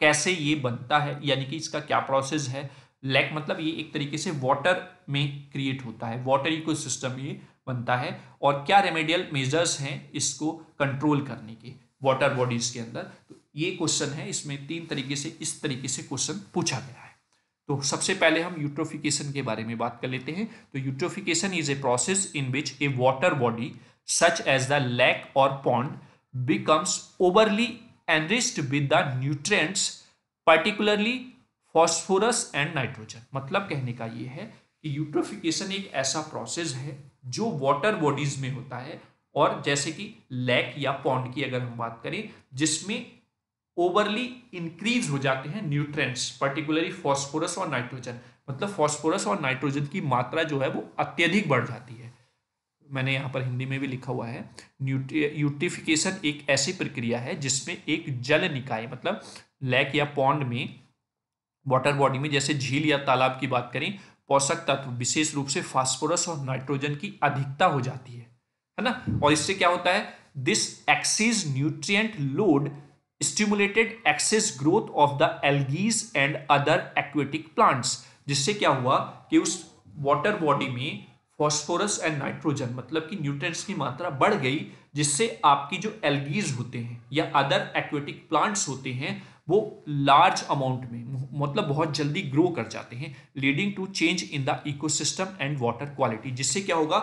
कैसे ये बनता है यानी कि इसका क्या प्रोसेस है लैक मतलब ये एक तरीके से वाटर में क्रिएट होता है वाटर इकोसिस्टम ये बनता है और क्या रेमेडियल मेजर्स हैं इसको कंट्रोल करने के वाटर बॉडीज के अंदर तो ये क्वेश्चन है इसमें तीन तरीके से इस तरीके से क्वेश्चन पूछा गया है तो सबसे पहले हम यूट्रोफिकेशन के बारे में बात कर लेते हैं तो eutrophication is a process in which a water body such as the lake और pond becomes overly enriched with the nutrients particularly phosphorus and nitrogen मतलब कहने का ये है कि यूट्रोफिकेशन एक ऐसा प्रोसेस है जो वाटर बॉडीज में होता है और जैसे कि लैक या पॉन्ड की अगर हम बात करें जिसमें ओवरली इंक्रीज हो जाते हैं न्यूट्रेंट्स पर्टिकुलरली फॉस्फोरस और नाइट्रोजन मतलब फॉस्फोरस और नाइट्रोजन की मात्रा जो है वो अत्यधिक बढ़ जाती है मैंने यहाँ पर हिंदी में भी लिखा हुआ है यूटिफिकेशन एक ऐसी प्रक्रिया है जिसमें एक जल निकाय मतलब लेक या पॉन्ड में वाटर बॉडी में जैसे झील या तालाब की बात करें पोषक तत्व विशेष रूप से फास्फोरस और नाइट्रोजन की अधिकता हो जाती है है ना और इससे क्या होता है this excess nutrient load stimulated excess growth of the algae and other aquatic plants जिससे क्या हुआ कि उस वाटर बॉडी में फॉस्फोरस एंड नाइट्रोजन मतलब कि न्यूट्रेंट्स की मात्रा बढ़ गई जिससे आपकी जो एल्गीज होते हैं या अदर एक्वेटिक प्लांट्स होते हैं वो लार्ज अमाउंट में मतलब बहुत जल्दी ग्रो कर जाते हैं leading to change in the ecosystem and water quality जिससे क्या होगा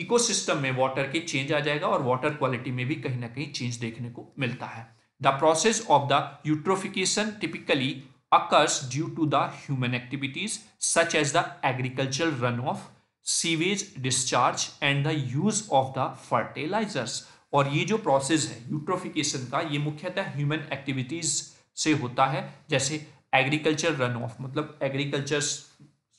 इकोसिस्टम में वाटर के चेंज आ जाएगा और वाटर क्वालिटी में भी कहीं ना कहीं चेंज देखने को मिलता है the process of the eutrophication typically due to the human activities such as the agriculture run off sewage discharge and the use of the fertilisers और ये जो प्रोसेस है यूट्रोफिकेशन का ये मुख्यतः ह्यूमन एक्टिविटीज से होता है जैसे एग्रीकल्चर रन ऑफ मतलब एग्रीकल्चर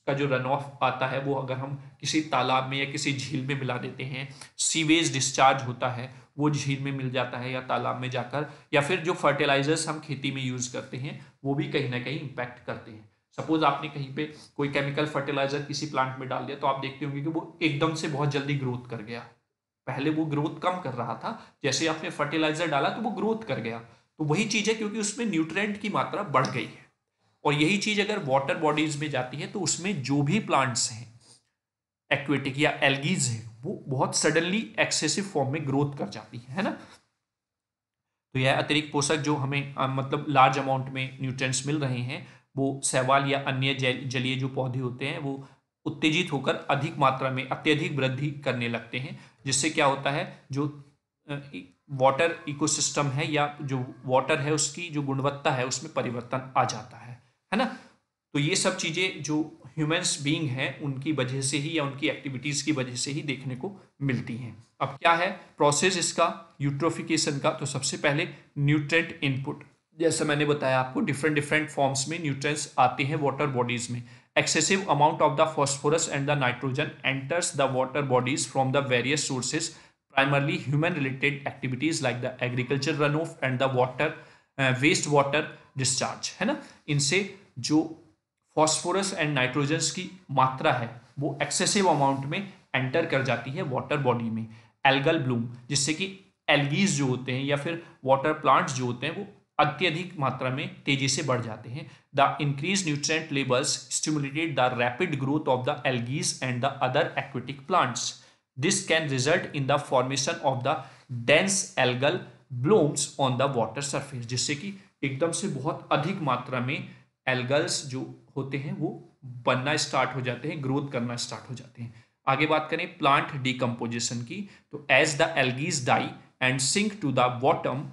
का जो रन ऑफ आता है वो अगर हम किसी तालाब में या किसी झील में मिला देते हैं सीवेज डिस्चार्ज होता है वो झील में मिल जाता है या तालाब में जाकर या फिर जो फर्टिलाइजर्स हम खेती में यूज़ करते हैं वो भी कहीं ना कहीं इम्पैक्ट करते हैं सपोज आपने कहीं पे कोई केमिकल फर्टिलाइजर किसी प्लांट में डाल दिया तो आप देखते होंगे कि वो एकदम से बहुत जल्दी ग्रोथ कर गया पहले वो ग्रोथ कम कर रहा था जैसे आपने फर्टिलाइजर डाला तो वो ग्रोथ कर गया तो वही चीज़ है क्योंकि उसमें न्यूट्रेंट की मात्रा बढ़ गई है और यही चीज़ अगर वाटर बॉडीज में जाती है तो उसमें जो भी प्लांट्स हैं एक्वेटिक या एल्गीज हैं वो बहुत सडनली एक्सेसिव फॉर्म में ग्रोथ कर जाती है है ना तो यह अतिरिक्त पोषक जो हमें आ, मतलब लार्ज अमाउंट में न्यूट्रेंट्स मिल रहे हैं वो सहवाल या अन्य जलीय जो पौधे होते हैं वो उत्तेजित होकर अधिक मात्रा में अत्यधिक वृद्धि करने लगते हैं जिससे क्या होता है जो वाटर इकोसिस्टम है या जो वाटर है उसकी जो गुणवत्ता है उसमें परिवर्तन आ जाता है है ना तो ये सब चीज़ें जो ह्यूमन्स बींग हैं उनकी वजह से ही या उनकी एक्टिविटीज़ की वजह से ही देखने को मिलती हैं अब क्या है प्रोसेस इसका यूट्रोफिकेशन का तो सबसे पहले न्यूट्रेंट इनपुट जैसा मैंने बताया आपको डिफरेंट डिफरेंट फॉर्म्स में न्यूट्रेंट्स आते हैं वाटर बॉडीज में excessive amount of the phosphorus and the nitrogen enters the water bodies from the various sources primarily human related activities like the agriculture run off and the water waste water discharge है ना इनसे जो फॉस्फोरस एंड नाइट्रोजन्स की मात्रा है वो एक्सेसिव अमाउंट में एंटर कर जाती है वाटर बॉडी में एल्गल ब्लूम जिससे कि एल्गीज जो होते हैं या फिर वाटर प्लांट्स जो होते हैं वो अत्यधिक मात्रा में तेजी से बढ़ जाते हैं the increase nutrient levels stimulated the rapid growth of the algae and the other aquatic plants this can result in the formation of the dense algal blooms on the water surface जिससे कि एकदम से बहुत अधिक मात्रा में एल्गल्स जो होते हैं वो बनना स्टार्ट हो जाते हैं ग्रोथ करना स्टार्ट हो जाते हैं आगे बात करें प्लांट डिकम्पोजिशन की तो as the algae die and sink to the bottom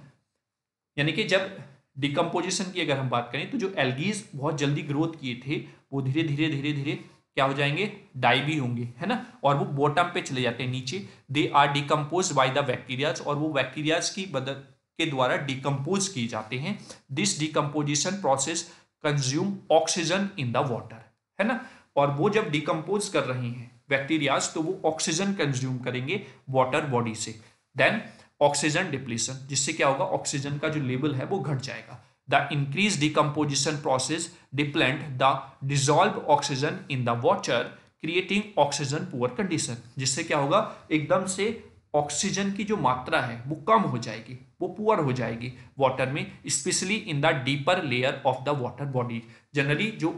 यानी कि जब डिकम्पोजिशन की अगर हम बात करें तो जो एल्गीज बहुत जल्दी ग्रोथ किए थे वो धीरे धीरे धीरे धीरे क्या हो जाएंगे डाई भी होंगे है ना और वो बॉटम पे चले जाते हैं नीचे they are decompose by the bacterias और वो बैक्टीरियाज की मदद के द्वारा डिकम्पोज किए जाते हैं this decomposition process consume oxygen in the water है ना और वो जब डिकम्पोज कर रहे हैं बैक्टीरियाज तो वो ऑक्सीजन कंज्यूम करेंगे वाटर बॉडी से देन ऑक्सीजन डिप्लीशन जिससे क्या होगा ऑक्सीजन का जो लेवल है वो घट जाएगा the increase decomposition process depletes the dissolve oxygen in the water creating oxygen poor condition जिससे क्या होगा एकदम से ऑक्सीजन की जो मात्रा है वो कम हो जाएगी वो पुअर हो जाएगी वाटर में specially in the deeper layer of the water bodies generally जो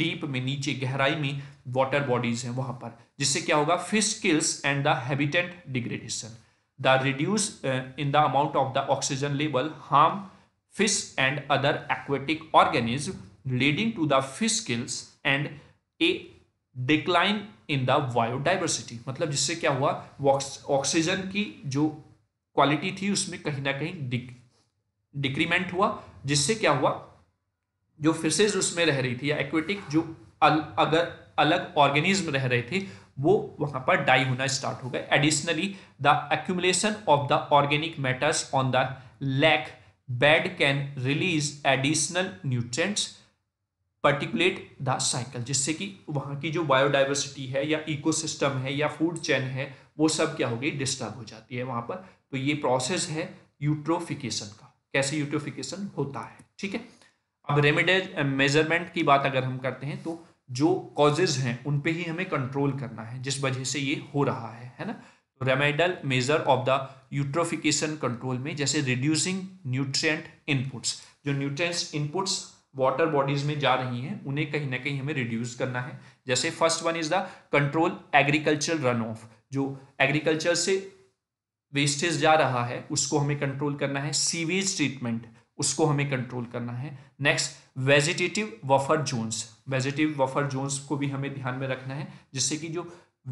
डीप में नीचे गहराई में वाटर बॉडीज हैं वहाँ पर जिससे क्या होगा fish kills and the habitat degradation the reduce in the amount of the oxygen level harm fish and other aquatic organism leading to the fish kills and a decline in the biodiversity मतलब जिससे क्या हुआ ऑक्सीजन की जो क्वालिटी थी उसमें कहीं ना कहीं डिक्रीमेंट हुआ जिससे क्या हुआ जो फिशेज उसमें रह रही थी या एक्वेटिक जो अल, अगर अलग ऑर्गेनिज्म रह रहे थे वो वहां पर डाई होना स्टार्ट हो गए additionally the accumulation of the organic matters on the lake bed can release additional nutrients particulate the cycle जिससे कि वहाँ की जो बायोडाइवर्सिटी है या इकोसिस्टम है या फूड चेन है वो सब क्या हो गई डिस्टर्ब हो जाती है वहाँ पर तो ये प्रोसेस है यूट्रोफिकेशन का कैसे यूट्रोफिकेशन होता है ठीक है अब रेमिडेज मेजरमेंट की बात अगर हम करते हैं तो जो कॉजेज हैं उन पे ही हमें कंट्रोल करना है जिस वजह से ये हो रहा है है ना तो remedial measure of the eutrophication control में जैसे रिड्यूसिंग न्यूट्रिएंट इनपुट्स जो न्यूट्रिएंट्स इनपुट्स वाटर बॉडीज में जा रही हैं उन्हें कहीं ना कहीं हमें रिड्यूस करना है जैसे first one is the control agriculture run off जो एग्रीकल्चर से वेस्टेज जा रहा है उसको हमें कंट्रोल करना है सीवेज ट्रीटमेंट उसको हमें कंट्रोल करना है next vegetative buffer zones vegetative buffer zones को भी हमें ध्यान में रखना है जिससे कि जो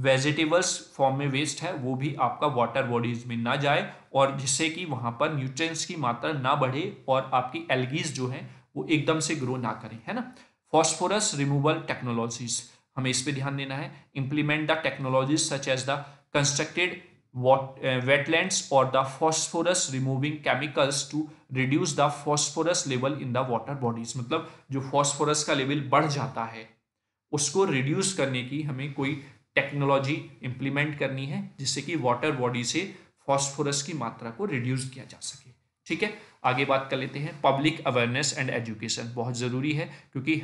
वेजिटेबल्स फॉर्म में वेस्ट है वो भी आपका वाटर बॉडीज में ना जाए और जिससे कि वहाँ पर न्यूट्रिएंट्स की मात्रा ना बढ़े और आपकी एलगीज जो है वो एकदम से ग्रो ना करें है ना फॉस्फोरस रिमूवल टेक्नोलॉजीज हमें इस पर ध्यान देना है implement the technologies such as the constructed what, uh, the phosphorus removing chemicals to chemicals the phosphorus level in the in bodies मतलब जो फॉस्फोरस का लेवल बढ़ जाता है उसको reduce करने की हमें कोई टेक्नोलॉजी इम्प्लीमेंट करनी है जिससे कि वाटर बॉडी से फॉस्फोरस की मात्रा को रिड्यूस किया जा सके ठीक है आगे बात कर लेते हैं पब्लिक अवेयरनेस एंड एजुकेशन बहुत ज़रूरी है क्योंकि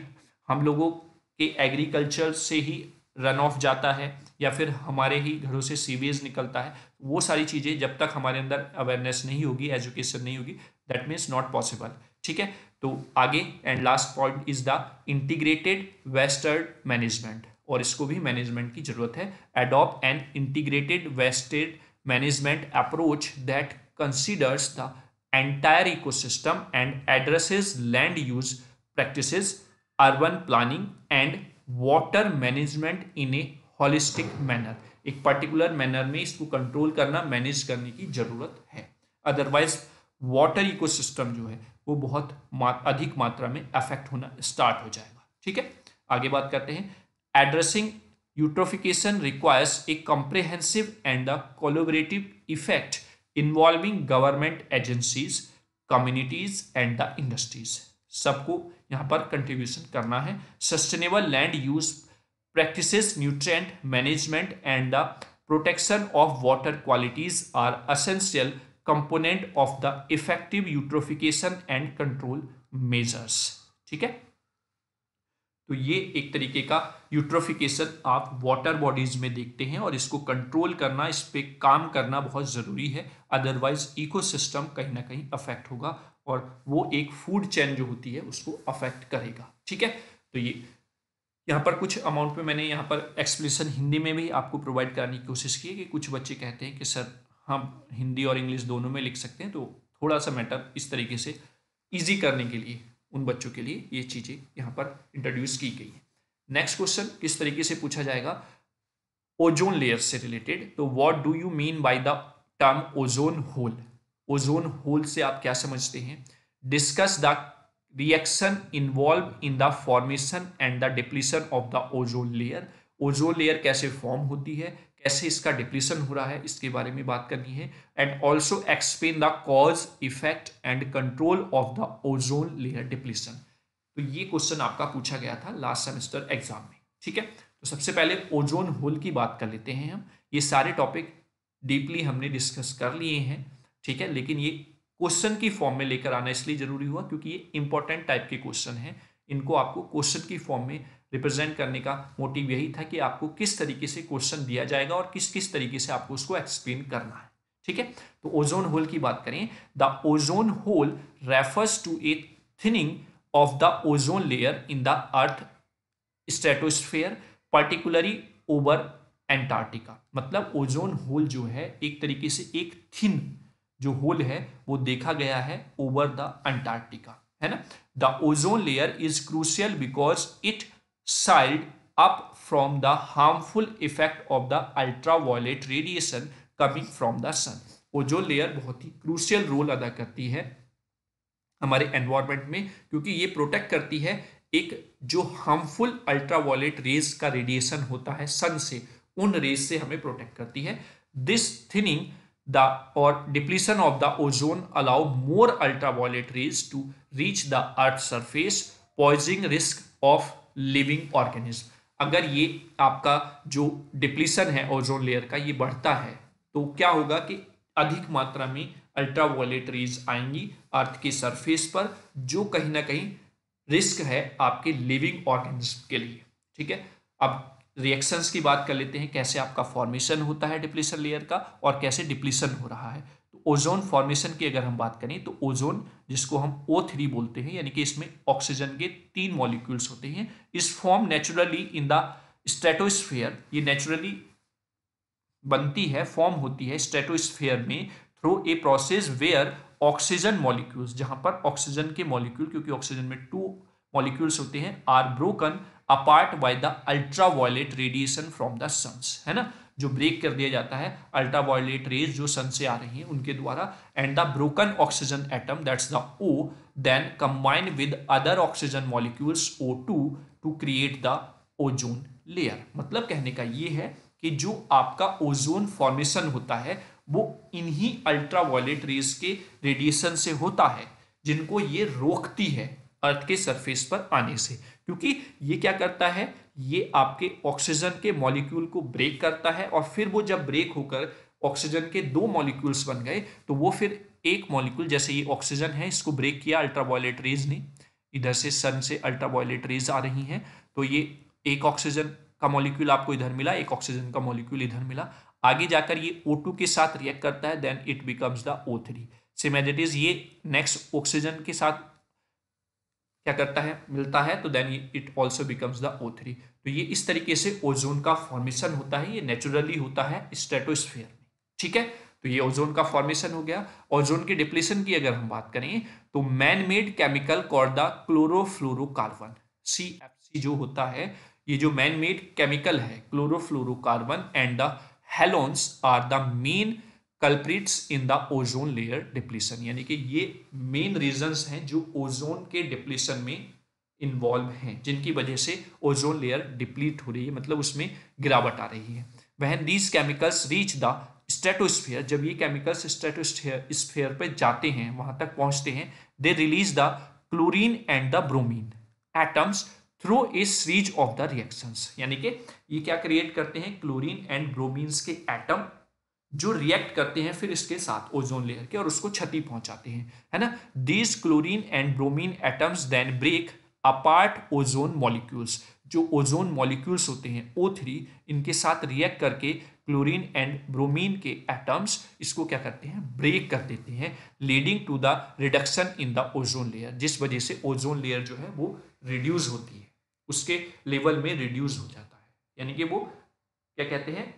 हम लोगों के एग्रीकल्चर से ही रन ऑफ जाता है या फिर हमारे ही घरों से सीवेज निकलता है वो सारी चीज़ें जब तक हमारे अंदर अवेयरनेस नहीं होगी एजुकेशन नहीं होगी दैट मीन्स नॉट पॉसिबल ठीक है तो आगे and last point is the integrated watershed management और इसको भी मैनेजमेंट की जरूरत है adopt an integrated watershed management approach that considers the entire ecosystem and addresses land use practices urban planning and water management in a holistic manner एक पर्टिकुलर मैनर में इसको कंट्रोल करना मैनेज करने की ज़रूरत है अदरवाइज वाटर इकोसिस्टम जो है वो बहुत अधिक मात्रा में अफेक्ट होना स्टार्ट हो जाएगा ठीक है आगे बात करते हैं addressing eutrophication requires a comprehensive and a collaborative effect involving government agencies communities and the industries सबको यहाँ पर कंट्रीब्यूशन करना है sustainable land use practices nutrient management and the protection of water qualities are essential component of the effective eutrophication and control measures ठीक है तो ये एक तरीके का यूट्रोफिकेशन आप वाटर बॉडीज में देखते हैं और इसको कंट्रोल करना इस पर काम करना बहुत ज़रूरी है अदरवाइज इकोसिस्टम कहीं ना कहीं अफेक्ट होगा और वो एक फूड चैन जो होती है उसको अफेक्ट करेगा ठीक है तो ये यहाँ पर कुछ अमाउंट में मैंने यहाँ पर एक्सप्लेसन हिंदी में भी आपको प्रोवाइड कराने की कोशिश की है कि कुछ बच्चे कहते हैं कि सर हम हिंदी और इंग्लिश दोनों में लिख सकते हैं तो थोड़ा सा मैटर इस तरीके से ईजी करने के लिए उन बच्चों के लिए ये चीज़ें यहाँ पर इंट्रोड्यूस की गई हैं नेक्स्ट क्वेश्चन किस तरीके से पूछा जाएगा ओजोन लेयर से रिलेटेड तो what do you mean by the term ozone hole ozone hole से आप क्या समझते हैं discuss the reaction involve in the formation and the depletion of the ozone layer ozone layer कैसे फॉर्म होती है कैसे इसका डिप्लीशन हो रहा है इसके बारे में बात करनी है and also explain the cause effect and control of the ozone layer depletion तो ये क्वेश्चन आपका पूछा गया था लास्ट सेमेस्टर एग्जाम में ठीक है तो सबसे पहले ओजोन होल की बात कर लेते हैं हम ये सारे टॉपिक डीपली हमने डिस्कस कर लिए हैं ठीक है लेकिन ये क्वेश्चन की फॉर्म में लेकर आना इसलिए जरूरी हुआ क्योंकि ये इंपॉर्टेंट टाइप के क्वेश्चन हैं इनको आपको क्वेश्चन की फॉर्म में रिप्रेजेंट करने का मोटिव यही था कि आपको किस तरीके से क्वेश्चन दिया जाएगा और किस किस तरीके से आपको उसको एक्सप्लेन करना है ठीक है तो ओजोन होल की बात करें the ozone hole refers to a thinning of the ozone layer in the earth stratosphere particularly over Antarctica मतलब ओजोन होल जो है एक तरीके से एक थिन जो होल है वो देखा गया है ओवर द अंटार्कटिका है ना the ozone layer is crucial because it shield up from the harmful effect of the ultraviolet radiation coming from the sun ozone layer बहुत ही क्रूशियल रोल अदा करती है हमारे एनवायरमेंट में क्योंकि ये प्रोटेक्ट करती है एक जो हार्मफुल अल्ट्रा वायलेट रेज का रेडिएशन होता है सन से उन रेज से हमें प्रोटेक्ट करती है this thinning the or depletion of the ozone allow more ultraviolet rays to reach the earth surface posing risk of living organism अगर ये आपका जो डिप्लीसन है ओजोन लेयर का ये बढ़ता है तो क्या होगा कि अधिक मात्रा में अल्ट्रावायलेट रेज आएंगी अर्थ के सरफेस पर जो कहीं ना कहीं रिस्क है आपके लिविंग ऑर्गेनिज्म के लिए ठीक है अब रिएक्शंस की बात कर लेते हैं कैसे आपका फॉर्मेशन होता है डिप्लीशन लेयर का और कैसे डिप्लीशन हो रहा है तो ओजोन फॉर्मेशन की अगर हम बात करें तो ओजोन जिसको हम ओ थ्री बोलते हैं यानी कि इसमें ऑक्सीजन के तीन मॉलिक्यूल्स होते हैं इस form naturally in the stratosphere ये नेचुरली बनती है फॉर्म होती है स्ट्रेटोस्फेयर में through a process where oxygen molecules जहां पर ऑक्सीजन के मॉलिक्यूल क्योंकि ऑक्सीजन में टू मॉलिक्यूल्स होते हैं are broken apart by the ultraviolet radiation from the suns है ना जो ब्रेक कर दिया जाता है अल्ट्रा वायलेट रेज जो सन से आ रही हैं उनके द्वारा and the broken oxygen atom that's the O then combine with other oxygen molecules O two to create the ozone layer मतलब कहने का ये है कि जो आपका ओजोन फॉर्मेशन होता है वो इन्हीं अल्ट्रा वायलेट रेज के रेडिएशन से होता है जिनको ये रोकती है अर्थ के सरफेस पर आने से क्योंकि ये क्या करता है ये आपके ऑक्सीजन के मॉलिक्यूल को ब्रेक करता है और फिर वो जब ब्रेक होकर ऑक्सीजन के दो मॉलिक्यूल्स बन गए तो वो फिर एक मॉलिक्यूल जैसे ये ऑक्सीजन है इसको ब्रेक किया अल्ट्रावायलेट रेज ने इधर से सन से अल्ट्रावायलेट रेज आ रही हैं तो ये एक ऑक्सीजन का मॉलिक्यूल आपको इधर मिला एक ऑक्सीजन का मॉलिक्यूल इधर मिला आगे जाकर ये O2 के साथ रिएक्ट करता है then it becomes the O3 three सिमेजिट इज ये नेक्स्ट ऑक्सीजन के साथ क्या करता है मिलता है तो then it also becomes the O three तो ये इस तरीके से ओजोन का फॉर्मेशन होता है ये नेचुरली होता है स्टेटोस्फेयर में ठीक है तो ये ओजोन का फॉर्मेशन हो गया ओजोन के डिप्लेशन की अगर हम बात करें तो man made chemical called the chlorofluorocarbon C F C जो होता है ये जो मैन मेड केमिकल है chlorofluorocarbon and the halons are the main culprits in the ozone layer depletion यानी कि ये मेन रीजंस हैं जो ओजोन के डिप्लीसन में इन्वॉल्व हैं जिनकी वजह से ओजोन लेयर डिप्लीट हो रही है मतलब उसमें गिरावट आ रही है वह these chemicals reach the stratosphere जब ये केमिकल्स स्टेटोस्फेयर स्फेयर पर जाते हैं वहाँ तक पहुँचते हैं they release the chlorine and the bromine atoms through a series of the reactions यानी कि ये क्या क्रिएट करते हैं क्लोरीन एंड ब्रोमीन्स के एटम जो रिएक्ट करते हैं फिर इसके साथ ओजोन लेयर के और उसको क्षति पहुंचाते हैं है ना these chlorine and bromine atoms then break apart ozone molecules जो ओजोन मॉलिक्यूल्स होते हैं ओ थ्री इनके साथ रिएक्ट करके क्लोरीन एंड ब्रोमीन के एटम्स इसको क्या करते हैं ब्रेक कर देते हैं leading to the reduction in the ozone layer जिस वजह से ओजोन लेयर जो है वो रिड्यूज होती है उसके लेवल में रिड्यूज हो जाता है यानी कि वो क्या कहते हैं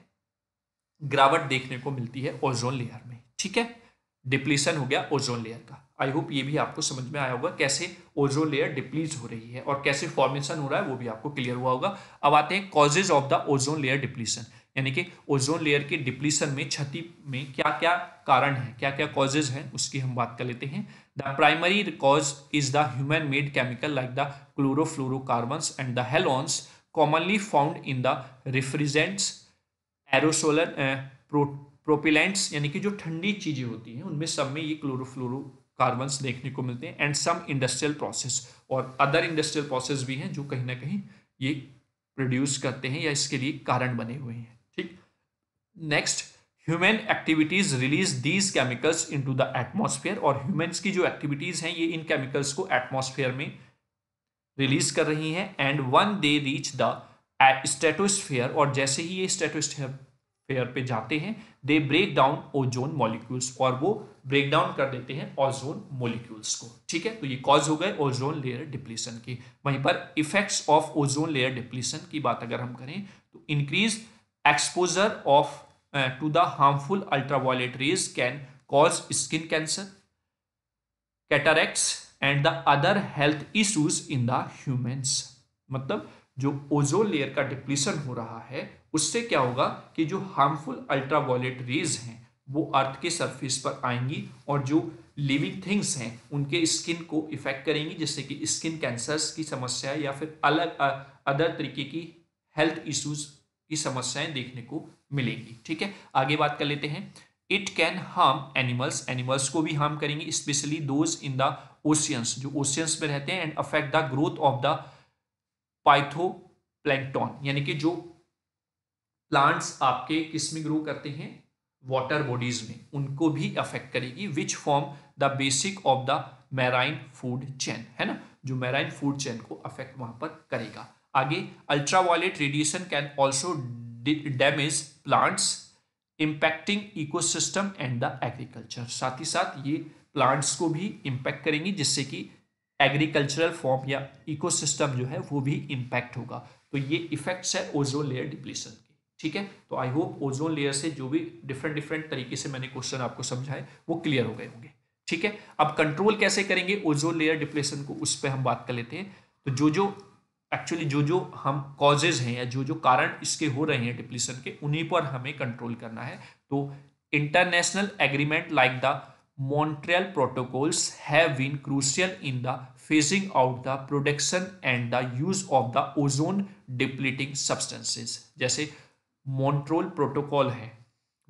गिरावट देखने को मिलती है ओजोन लेयर में ठीक है डिप्लीसन हो गया ओजोन लेयर का आई होप ये भी आपको समझ में आया होगा कैसे ओजोन लेयर डिप्लीज हो रही है और कैसे फॉर्मेशन हो रहा है वो भी आपको क्लियर हुआ होगा अब आते हैं causes of the ozone layer depletion यानी कि ओजोन लेयर के डिप्लीसन में क्षति में क्या क्या कारण है क्या क्या कॉजेज हैं उसकी हम बात कर लेते हैं the primary cause is the human made chemical like the chlorofluorocarbons and the halons commonly found in the refrigerants aerosol pro propellants यानी कि जो ठंडी चीज़ें होती हैं उनमें सब में ये क्लोरोफ्लोरो कार्बन्स देखने को मिलते हैं एंड सम इंडस्ट्रियल प्रोसेस और अदर इंडस्ट्रियल प्रोसेस भी हैं जो कहीं ना कहीं ये प्रोड्यूस करते हैं या इसके लिए कारण बने हुए हैं ठीक next human activities release these chemicals into the atmosphere और ह्यूमन्स की जो एक्टिविटीज हैं ये इन केमिकल्स को एटमॉस्फेयर में रिलीज कर रही हैं and when they reach the stratosphere और जैसे ही ये स्टेटोस्फेयर पे जाते हैं they break down ozone molecules और वो ब्रेक डाउन कर देते हैं ओजोन मॉलिक्यूल्स को ठीक है तो ये कॉज हो गए ओजोन लेयर डिप्लीशन की वहीं पर effects of ozone layer depletion की बात अगर हम करें तो increase exposure of to the harmful ultraviolet rays can cause skin cancer cataracts and the other health issues in the humans मतलब जो ओजोन लेयर का डिप्लीसन हो रहा है उससे क्या होगा कि जो हार्मफुल अल्ट्रा रेज हैं वो अर्थ के सरफेस पर आएंगी और जो लिविंग थिंग्स हैं उनके स्किन को इफेक्ट करेंगी जिससे कि स्किन कैंसर्स की समस्या या फिर अलग अदर तरीके की हेल्थ इश्यूज की समस्याएं देखने को मिलेंगी ठीक है आगे बात कर लेते हैं it can harm animals animals को भी हार्म करेंगे especially those in the oceans जो ओशियंस में रहते हैं and affect the growth of the phytoplankton यानी कि जो प्लांट्स आपके किस में ग्रो करते हैं वाटर बॉडीज में उनको भी अफेक्ट करेगी which form the basic of the marine food chain है ना जो मैराइन फूड चेन को अफेक्ट वहां पर करेगा आगे ultraviolet radiation can also damage plants impacting ecosystem and the agriculture साथ ही साथ ये प्लांट्स को भी इम्पैक्ट करेंगी जिससे कि एग्रीकल्चरल फॉर्म या इकोसिस्टम जो है वो भी इम्पैक्ट होगा तो ये इफेक्ट्स है ओजोन लेयर डिप्लीशन के ठीक है तो आई होप ओजोन लेयर से जो भी डिफरेंट डिफरेंट तरीके से मैंने क्वेश्चन आपको समझाए वो क्लियर हो गए होंगे ठीक है अब कंट्रोल कैसे करेंगे ओजोन लेयर डिप्लेशन को उस पर हम बात कर लेते हैं तो जो जो एक्चुअली जो जो हम कॉजेज हैं या जो जो कारण इसके हो रहे हैं डिप्लेशन के उन्हीं पर हमें कंट्रोल करना है तो international agreement like the Montreal protocols have been crucial in the phasing out the production and the use of the ozone depleting substances जैसे मॉन्ट्रोल प्रोटोकॉल है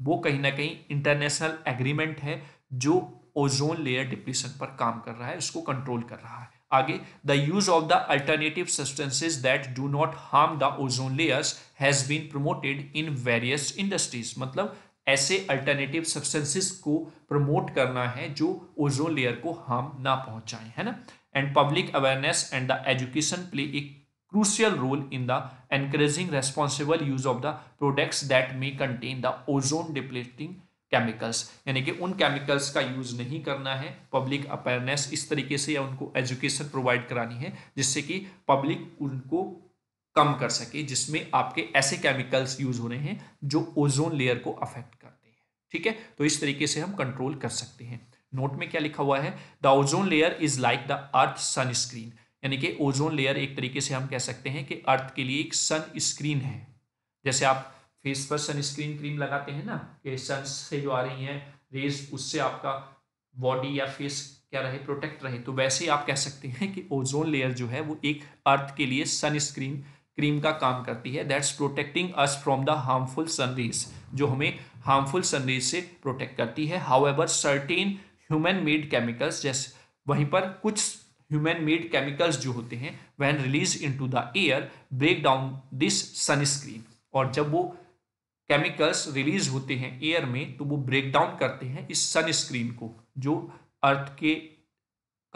वो कहीं ना कहीं इंटरनेशनल एग्रीमेंट है जो ओजोन लेयर डिप्लीशन पर काम कर रहा है उसको कंट्रोल कर रहा है आगे the use of the alternative substances that do not harm the ozone layers has been promoted in various industries मतलब ऐसे अल्टरनेटिव सब्सटेंसेस को प्रमोट करना है जो ओजोन लेयर को हार्म ना पहुंचाएं है ना and public awareness and the education play a crucial role in the encouraging responsible use of the products that may contain the ozone depleting chemicals यानी कि उन केमिकल्स का यूज नहीं करना है पब्लिक अवेयरनेस इस तरीके से या उनको एजुकेशन प्रोवाइड करानी है जिससे कि पब्लिक उनको कम कर सके जिसमें आपके ऐसे केमिकल्स यूज हो रहे हैं जो ओजोन लेयर को अफेक्ट करते हैं ठीक है तो इस तरीके से हम कंट्रोल कर सकते हैं नोट में क्या लिखा हुआ है the ozone layer is like the earth sunscreen यानी कि ओजोन लेयर एक तरीके से हम कह सकते हैं कि अर्थ के लिए एक सन स्क्रीन है जैसे आप फेस पर सनस्क्रीन क्रीम लगाते हैं ना कि सन से जो आ रही है रेज उससे आपका बॉडी या फेस क्या रहे प्रोटेक्ट रहे तो वैसे आप कह सकते हैं कि ओजोन लेयर जो है वो एक अर्थ के लिए सनस्क्रीन क्रीम का काम करती है that's protecting us from the harmful sun rays जो हमें हार्मफुल सनरेज से प्रोटेक्ट करती है however certain human made chemicals जैसे वहीं पर कुछ ह्यूमन मेड केमिकल्स जो होते हैं when release into the air break down this sunscreen और जब वो केमिकल्स रिलीज होते हैं एयर में तो वो ब्रेक डाउन करते हैं इस सनस्क्रीन को जो अर्थ के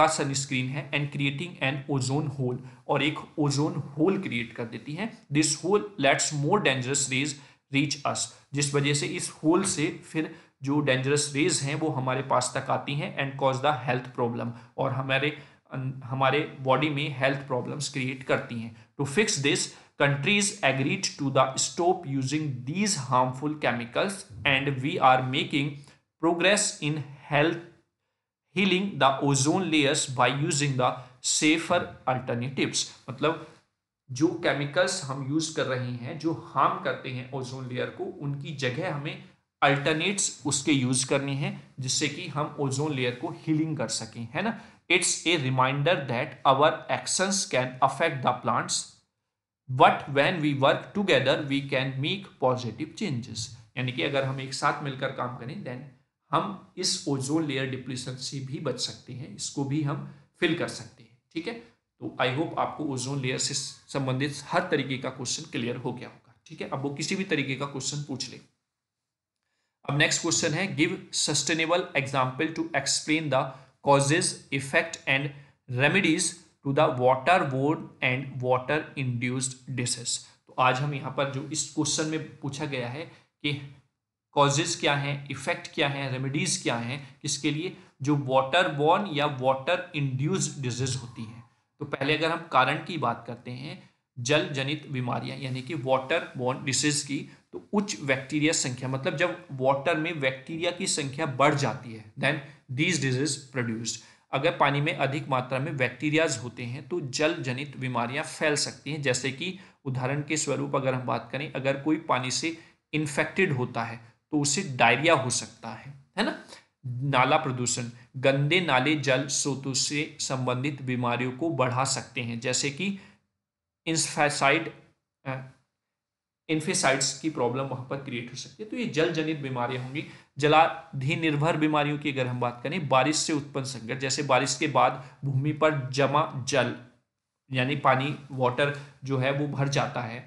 का सनस्क्रीन है and creating an ozone hole और एक ओजोन होल क्रिएट कर देती है this hole lets more dangerous rays reach us जिस वजह से इस होल से फिर जो डेंजरस रेज हैं वो हमारे पास तक आती हैं and cause the health problem और हमारे अं, हमारे बॉडी में हेल्थ प्रॉब्लम्स क्रिएट करती हैं to fix this countries agreed to the stop using these harmful chemicals and we are making progress in health healing the ozone layers by using the safer alternatives मतलब जो केमिकल्स हम यूज कर रहे हैं जो हार्म करते हैं ओजोन लेयर को उनकी जगह हमें अल्टरनेट्स उसके यूज करने हैं जिससे कि हम ओजोन लेयर को हीलिंग कर सकें है ना it's a reminder that our actions can affect the plants but when we work together we can make positive changes यानी कि अगर हम एक साथ मिलकर काम करें देन हम इस ओजोन लेयर डिप्लीशन से भी बच सकते हैं इसको भी हम फिल कर सकते हैं ठीक है तो आई होप आपको ओजोन लेयर से संबंधित हर तरीके का क्वेश्चन क्लियर हो गया होगा ठीक है अब वो किसी भी तरीके का क्वेश्चन पूछ ले अब नेक्स्ट क्वेश्चन है give sustainable example to explain the causes effect and remedies to the water borne and water induced diseases तो आज हम यहाँ पर जो इस क्वेश्चन में पूछा गया है कि कॉजेज क्या हैं इफेक्ट क्या हैं रेमेडीज़ क्या हैं किसके लिए जो वाटर बॉर्न या वाटर इंड्यूस डिजीज होती हैं तो पहले अगर हम कारण की बात करते हैं जल जनित बीमारियां यानी कि वाटर बॉर्न डिसीज की तो उच्च बैक्टीरिया संख्या मतलब जब वाटर में बैक्टीरिया की संख्या बढ़ जाती है देन दीज डिजीज प्रोड्यूस्ड अगर पानी में अधिक मात्रा में बैक्टीरियाज होते हैं तो जल जनित बीमारियां फैल सकती हैं जैसे कि उदाहरण के स्वरूप अगर हम बात करें अगर कोई पानी से इन्फेक्टेड होता है तो उसे डायरिया हो सकता है है ना नाला प्रदूषण गंदे नाले जल स्रोतों से संबंधित बीमारियों को बढ़ा सकते हैं जैसे कि इंसफेसाइड इन्फेसाइड्स की प्रॉब्लम वहाँ पर क्रिएट हो सकती है तो ये जल जनित बीमारियाँ होंगी जलाधि निर्भर बीमारियों की अगर हम बात करें बारिश से उत्पन्न संकट जैसे बारिश के बाद भूमि पर जमा जल यानी पानी वाटर जो है वो भर जाता है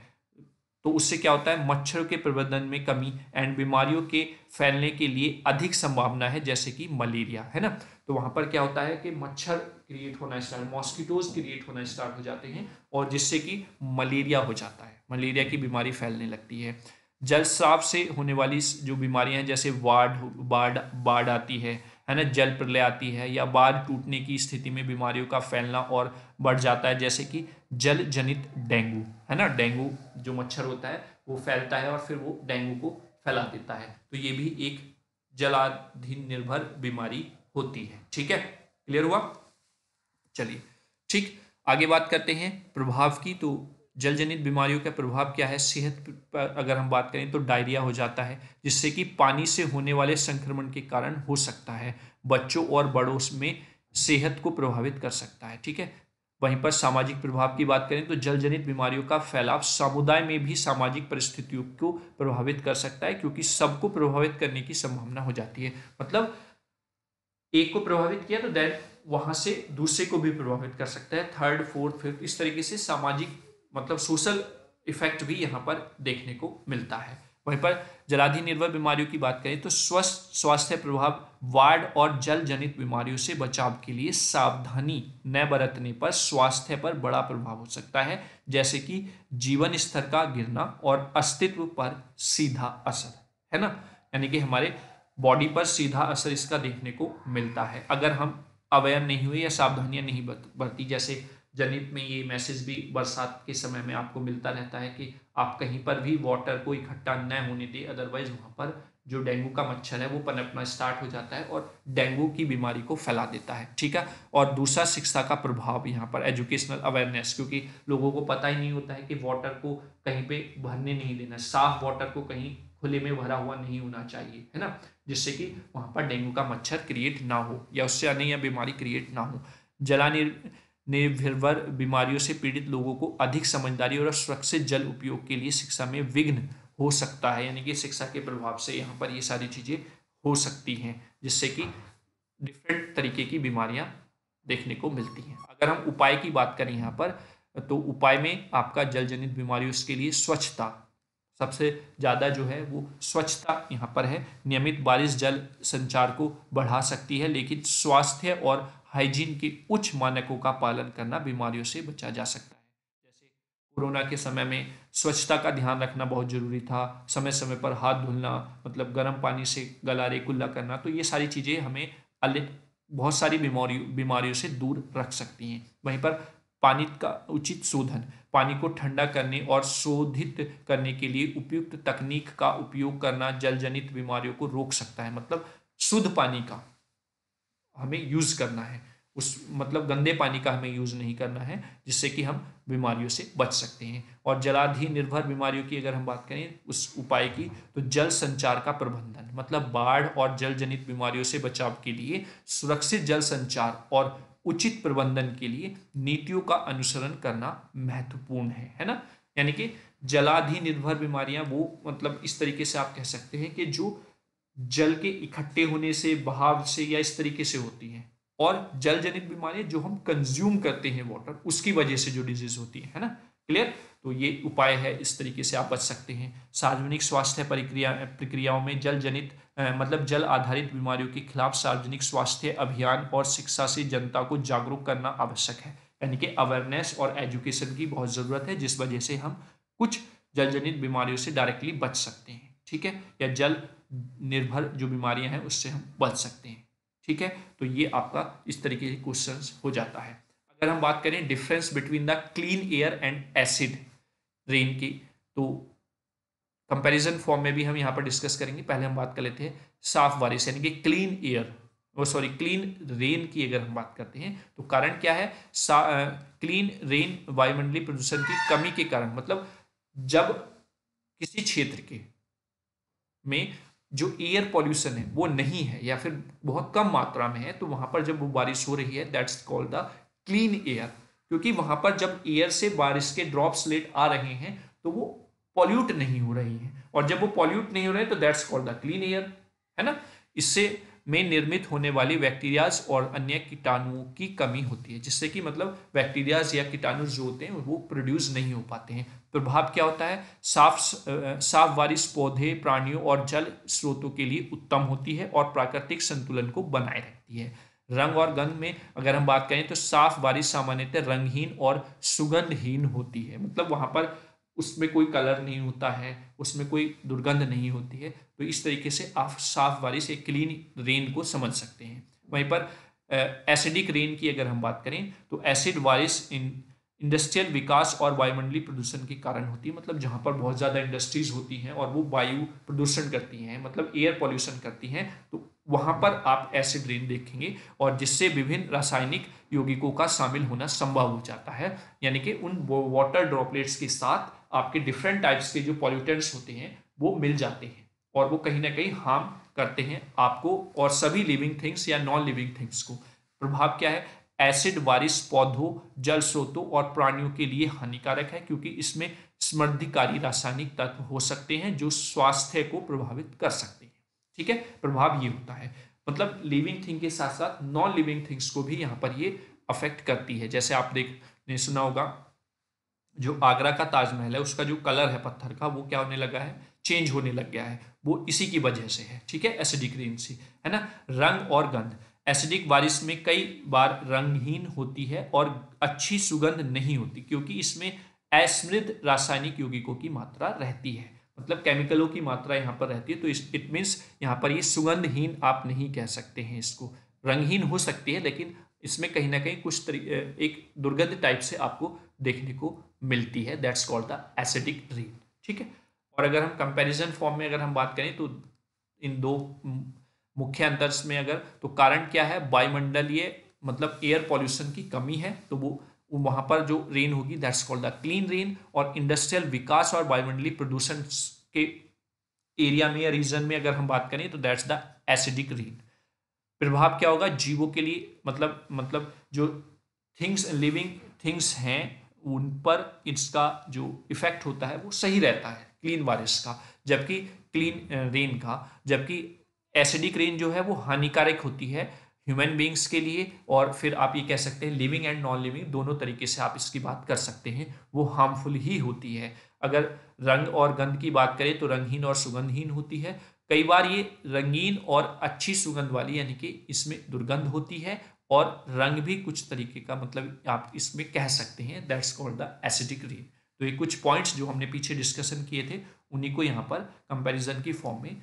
तो उससे क्या होता है मच्छरों के प्रबंधन में कमी एंड बीमारियों के फैलने के लिए अधिक संभावना है जैसे कि मलेरिया है ना तो वहाँ पर क्या होता है कि मच्छर क्रिएट होना स्टार्ट मॉस्किटोज क्रिएट होना स्टार्ट हो जाते हैं और जिससे कि मलेरिया हो जाता है मलेरिया की बीमारी फैलने लगती है जल साफ से होने वाली जो बीमारियां हैं जैसे वार्ड बाढ़ बाढ़ आती है है ना जल प्रलय आती है या बाढ़ टूटने की स्थिति में बीमारियों का फैलना और बढ़ जाता है जैसे कि जल जनित डेंगू है ना डेंगू जो मच्छर होता है वो फैलता है और फिर वो डेंगू को फैला देता है तो ये भी एक जलाधीन निर्भर बीमारी होती है ठीक है क्लियर हुआ चलिए ठीक आगे बात करते हैं प्रभाव की तो जल जनित बीमारियों का प्रभाव क्या है सेहत पर अगर हम बात करें तो डायरिया हो जाता है जिससे कि पानी से होने वाले संक्रमण के कारण हो सकता है बच्चों और बड़ों में सेहत को प्रभावित कर सकता है ठीक है वहीं पर सामाजिक प्रभाव की बात करें तो जल जनित बीमारियों का फैलाव समुदाय में भी सामाजिक परिस्थितियों को प्रभावित कर सकता है क्योंकि सबको प्रभावित करने की संभावना हो जाती है मतलब एक को प्रभावित किया तो देन वहां से दूसरे को भी प्रभावित कर सकता है थर्ड फोर्थ फिफ्थ इस तरीके से सामाजिक मतलब सोशल इफेक्ट भी यहाँ पर देखने को मिलता है वहीं पर जलाधि निर्भर बीमारियों की बात करें तो स्वस्थ स्वास्थ्य प्रभाव वार्ड और जल जनित बीमारियों से बचाव के लिए सावधानी न बरतने पर स्वास्थ्य पर बड़ा प्रभाव हो सकता है जैसे कि जीवन स्तर का गिरना और अस्तित्व पर सीधा असर है ना यानी कि हमारे बॉडी पर सीधा असर इसका देखने को मिलता है अगर हम अवेयर नहीं हुए या सावधानियां नहीं बरती जैसे जनित में ये मैसेज भी बरसात के समय में आपको मिलता रहता है कि आप कहीं पर भी वाटर को इकट्ठा न होने दें अदरवाइज वहाँ पर जो डेंगू का मच्छर है वो पनपना स्टार्ट हो जाता है और डेंगू की बीमारी को फैला देता है ठीक है और दूसरा शिक्षा का प्रभाव यहाँ पर एजुकेशनल अवेयरनेस क्योंकि लोगों को पता ही नहीं होता है कि वाटर को कहीं पे भरने नहीं देना साफ वाटर को कहीं खुले में भरा हुआ नहीं होना चाहिए है ना जिससे कि वहाँ पर डेंगू का मच्छर क्रिएट ना हो या उससे अन्य बीमारी क्रिएट ना हो जला ने बीमारियों से पीड़ित लोगों को अधिक समझदारी और सुरक्षित जल उपयोग के लिए शिक्षा में विघ्न हो सकता है यानी कि शिक्षा के प्रभाव से यहाँ पर ये सारी चीज़ें हो सकती हैं जिससे कि डिफरेंट तरीके की बीमारियाँ देखने को मिलती हैं अगर हम उपाय की बात करें यहाँ पर तो उपाय में आपका जल जनित बीमारियों के लिए स्वच्छता सबसे ज़्यादा जो है वो स्वच्छता यहाँ पर है नियमित बारिश जल संचार को बढ़ा सकती है लेकिन स्वास्थ्य और हाइजीन के उच्च मानकों का पालन करना बीमारियों से बचा जा सकता है जैसे कोरोना के समय में स्वच्छता का ध्यान रखना बहुत ज़रूरी था समय समय पर हाथ धुलना मतलब गर्म पानी से गलारे कुल्ला करना तो ये सारी चीज़ें हमें अलग बहुत सारी बीमारी बीमारियों से दूर रख सकती हैं वहीं पर पानी का उचित शोधन पानी को ठंडा करने और शोधित करने के लिए उपयुक्त तकनीक का उपयोग करना जल जनित बीमारियों को रोक सकता है मतलब शुद्ध पानी का हमें यूज़ करना है उस मतलब गंदे पानी का हमें यूज़ नहीं करना है जिससे कि हम बीमारियों से बच सकते हैं और जलाधि निर्भर बीमारियों की अगर हम बात करें उस उपाय की तो जल संचार का प्रबंधन मतलब बाढ़ और जल जनित बीमारियों से बचाव के लिए सुरक्षित जल संचार और उचित प्रबंधन के लिए नीतियों का अनुसरण करना महत्वपूर्ण है है ना यानी कि जलाधि निर्भर बीमारियां वो मतलब इस तरीके से आप कह सकते हैं कि जो जल के इकट्ठे होने से बहाव से या इस तरीके से होती हैं और जल जनित बीमारियां जो हम कंज्यूम करते हैं वाटर उसकी वजह से जो डिजीज होती है है ना क्लियर तो ये उपाय है इस तरीके से आप बच सकते हैं सार्वजनिक स्वास्थ्य प्रक्रिया प्रक्रियाओं में जल जनित मतलब जल आधारित बीमारियों के खिलाफ सार्वजनिक स्वास्थ्य अभियान और शिक्षा से जनता को जागरूक करना आवश्यक है यानी कि अवेयरनेस और एजुकेशन की बहुत ज़रूरत है जिस वजह से हम कुछ जल जनित बीमारियों से डायरेक्टली बच सकते हैं ठीक है या जल निर्भर जो बीमारियां हैं उससे हम बच सकते हैं ठीक है तो ये आपका इस तरीके से क्वेश्चन हो जाता है अगर हम बात करें difference between the clean air and acid rain की तो कंपैरिजन फॉर्म में भी हम यहाँ पर डिस्कस करेंगे पहले हम बात कर लेते हैं साफ बारिश यानी कि क्लीन एयर वो सॉरी क्लीन रेन की अगर हम बात करते हैं तो कारण क्या है क्लीन रेन वायुमंडलीय प्रदूषण की कमी के कारण मतलब जब किसी क्षेत्र के में जो एयर पॉल्यूशन है वो नहीं है या फिर बहुत कम मात्रा में है तो वहां पर जब वो बारिश हो रही है that's called the clean air क्योंकि वहां पर जब एयर से बारिश के लेट आ रहे हैं तो वो पॉल्यूट नहीं हो रही है और जब वो पॉल्यूट नहीं हो रहे तो that's called the clean air है ना इससे में निर्मित होने वाली बैक्टीरियाज और अन्य कीटाणुओं की कमी होती है जिससे कि मतलब बैक्टीरियाज या कीटाणु जो होते हैं वो प्रोड्यूस नहीं हो पाते हैं प्रभाव क्या होता है साफ साफ बारिश पौधे प्राणियों और जल स्रोतों के लिए उत्तम होती है और प्राकृतिक संतुलन को बनाए रखती है रंग और गंध में अगर हम बात करें तो साफ बारिश सामान्यतः रंगहीन और सुगंधहीन होती है मतलब वहाँ पर उसमें कोई कलर नहीं होता है उसमें कोई दुर्गंध नहीं होती है तो इस तरीके से आप साफ बारिश एक क्लीन रेन को समझ सकते हैं वहीं पर एसिडिक रेन की अगर हम बात करें तो एसिड बारिश इन इंडस्ट्रियल विकास और वायुमंडलीय प्रदूषण के कारण होती है मतलब जहाँ पर बहुत ज़्यादा इंडस्ट्रीज होती हैं और वो वायु प्रदूषण करती हैं मतलब एयर पॉल्यूशन करती हैं तो वहाँ पर आप एसिड रेन देखेंगे और जिससे विभिन्न रासायनिक यौगिकों का शामिल होना संभव हो जाता है यानी कि उन वाटर ड्रॉपलेट्स के साथ आपके डिफरेंट टाइप्स के जो पॉल्यूटेंट्स होते हैं वो मिल जाते हैं और वो कहीं ना कहीं हार्म करते हैं आपको और सभी लिविंग थिंग्स या नॉन लिविंग थिंग्स को प्रभाव क्या है एसिड वारिस पौधों जल स्रोतों और प्राणियों के लिए हानिकारक है क्योंकि इसमें समृद्धिकारी रासायनिक तत्व हो सकते हैं जो स्वास्थ्य को प्रभावित कर सकते हैं ठीक है प्रभाव ये होता है मतलब लिविंग थिंग के साथ साथ नॉन लिविंग थिंग्स को भी यहाँ पर ये अफेक्ट करती है जैसे आप देख ने सुना होगा जो आगरा का ताजमहल है उसका जो कलर है पत्थर का वो क्या होने लगा है चेंज होने लग गया है वो इसी की वजह से है ठीक है एसिडिक रेन से है ना रंग और गंध एसिडिक बारिश में कई बार रंगहीन होती है और अच्छी सुगंध नहीं होती क्योंकि इसमें अस्मृद रासायनिक यौगिकों की मात्रा रहती है मतलब केमिकलों की मात्रा यहाँ पर रहती है तो इस इट मीन्स यहाँ पर ये सुगंधहीन आप नहीं कह सकते हैं इसको रंगहीन हो सकती है लेकिन इसमें कहीं ना कहीं कुछ एक दुर्गंध टाइप से आपको देखने को मिलती है that's called the acidic rain ठीक है और अगर हम कंपैरिजन फॉर्म में अगर हम बात करें तो इन दो मुख्य अंतर में अगर तो कारण क्या है वायुमंडलीय मतलब एयर पॉल्यूशन की कमी है तो वो वहाँ पर जो रेन होगी that's called the clean rain और इंडस्ट्रियल विकास और वायुमंडलीय प्रदूषण के एरिया में या रीजन में अगर हम बात करें तो दैट्स द एसिडिक रेन प्रभाव क्या होगा जीवों के लिए मतलब मतलब जो थिंग्स लिविंग थिंग्स हैं उन पर इसका जो इफेक्ट होता है वो सही रहता है क्लीन बारिश का जबकि क्लीन रेन का जबकि एसिडिक रेन जो है वो हानिकारक होती है ह्यूमन बींग्स के लिए और फिर आप ये कह सकते हैं लिविंग एंड नॉन लिविंग दोनों तरीके से आप इसकी बात कर सकते हैं वो हार्मफुल ही होती है अगर रंग और गंध की बात करें तो रंगहीन और सुगंधहीन होती है कई बार ये रंगीन और अच्छी सुगंध वाली यानी कि इसमें दुर्गंध होती है और रंग भी कुछ तरीके का मतलब आप इसमें कह सकते हैं that's called the acidic rain तो ये कुछ पॉइंट्स जो हमने पीछे डिस्कशन किए थे उन्हीं को यहाँ पर कंपैरिजन की फॉर्म में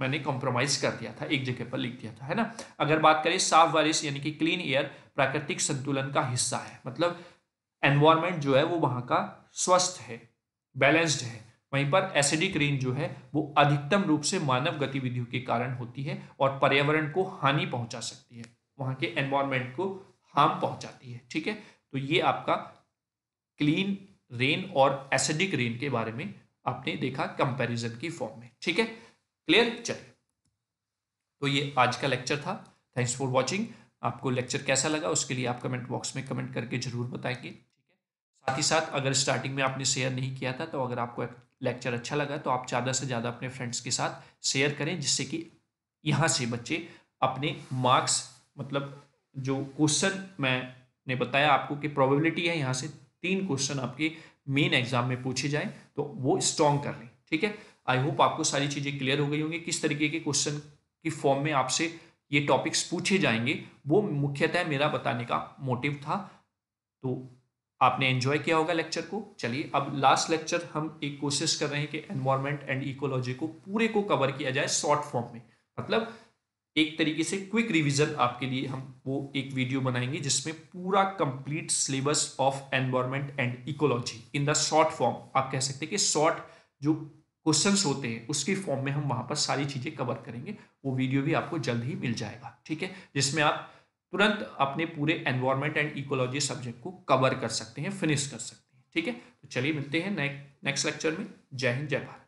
मैंने कॉम्प्रोमाइज कर दिया था एक जगह पर लिख दिया था है ना अगर बात करें साफ बारिश यानी कि क्लीन एयर प्राकृतिक संतुलन का हिस्सा है मतलब एनवायरमेंट जो है वो वहाँ का स्वस्थ है बैलेंस्ड है वहीं पर एसिडिक रेन जो है वो अधिकतम रूप से मानव गतिविधियों के कारण होती है और पर्यावरण को हानि पहुँचा सकती है वहाँ के एनवायरमेंट को हार्म पहुँचाती है ठीक है तो ये आपका क्लीन रेन और एसिडिक रेन के बारे में आपने देखा कंपैरिजन की फॉर्म में ठीक है क्लियर चलिए तो ये आज का लेक्चर था थैंक्स फॉर वॉचिंग आपको लेक्चर कैसा लगा उसके लिए आप कमेंट बॉक्स में कमेंट करके जरूर बताएंगे ठीक है साथ ही साथ अगर स्टार्टिंग में आपने शेयर नहीं किया था तो अगर आपको लेक्चर अच्छा लगा तो आप ज़्यादा से ज़्यादा अपने फ्रेंड्स के साथ शेयर करें जिससे कि यहाँ से बच्चे अपने मार्क्स मतलब जो क्वेश्चन मैंने बताया आपको कि प्रोबेबिलिटी है यहाँ से तीन क्वेश्चन आपके मेन एग्जाम में पूछे जाए तो वो स्ट्रॉन्ग कर लें ठीक है आई होप आपको सारी चीज़ें क्लियर हो गई होंगी किस तरीके के क्वेश्चन की फॉर्म में आपसे ये टॉपिक्स पूछे जाएंगे वो मुख्यतः मेरा बताने का मोटिव था तो आपने एंजॉय किया होगा लेक्चर को चलिए अब लास्ट लेक्चर हम एक कोशिश कर रहे हैं कि एनवायरमेंट एंड इकोलॉजी को पूरे को कवर किया जाए शॉर्ट फॉर्म में मतलब एक तरीके से क्विक रिवीजन आपके लिए हम वो एक वीडियो बनाएंगे जिसमें पूरा complete syllabus of environment and ecology in the short form आप कह सकते हैं कि शॉर्ट जो क्वेश्चंस होते हैं उसके फॉर्म में हम वहां पर सारी चीज़ें कवर करेंगे वो वीडियो भी आपको जल्द ही मिल जाएगा ठीक है जिसमें आप तुरंत अपने पूरे एनवायरमेंट एंड इकोलॉजी सब्जेक्ट को कवर कर सकते हैं फिनिश कर सकते हैं ठीक है तो चलिए मिलते हैं नेक्स्ट लेक्चर में जय हिंद जय भारत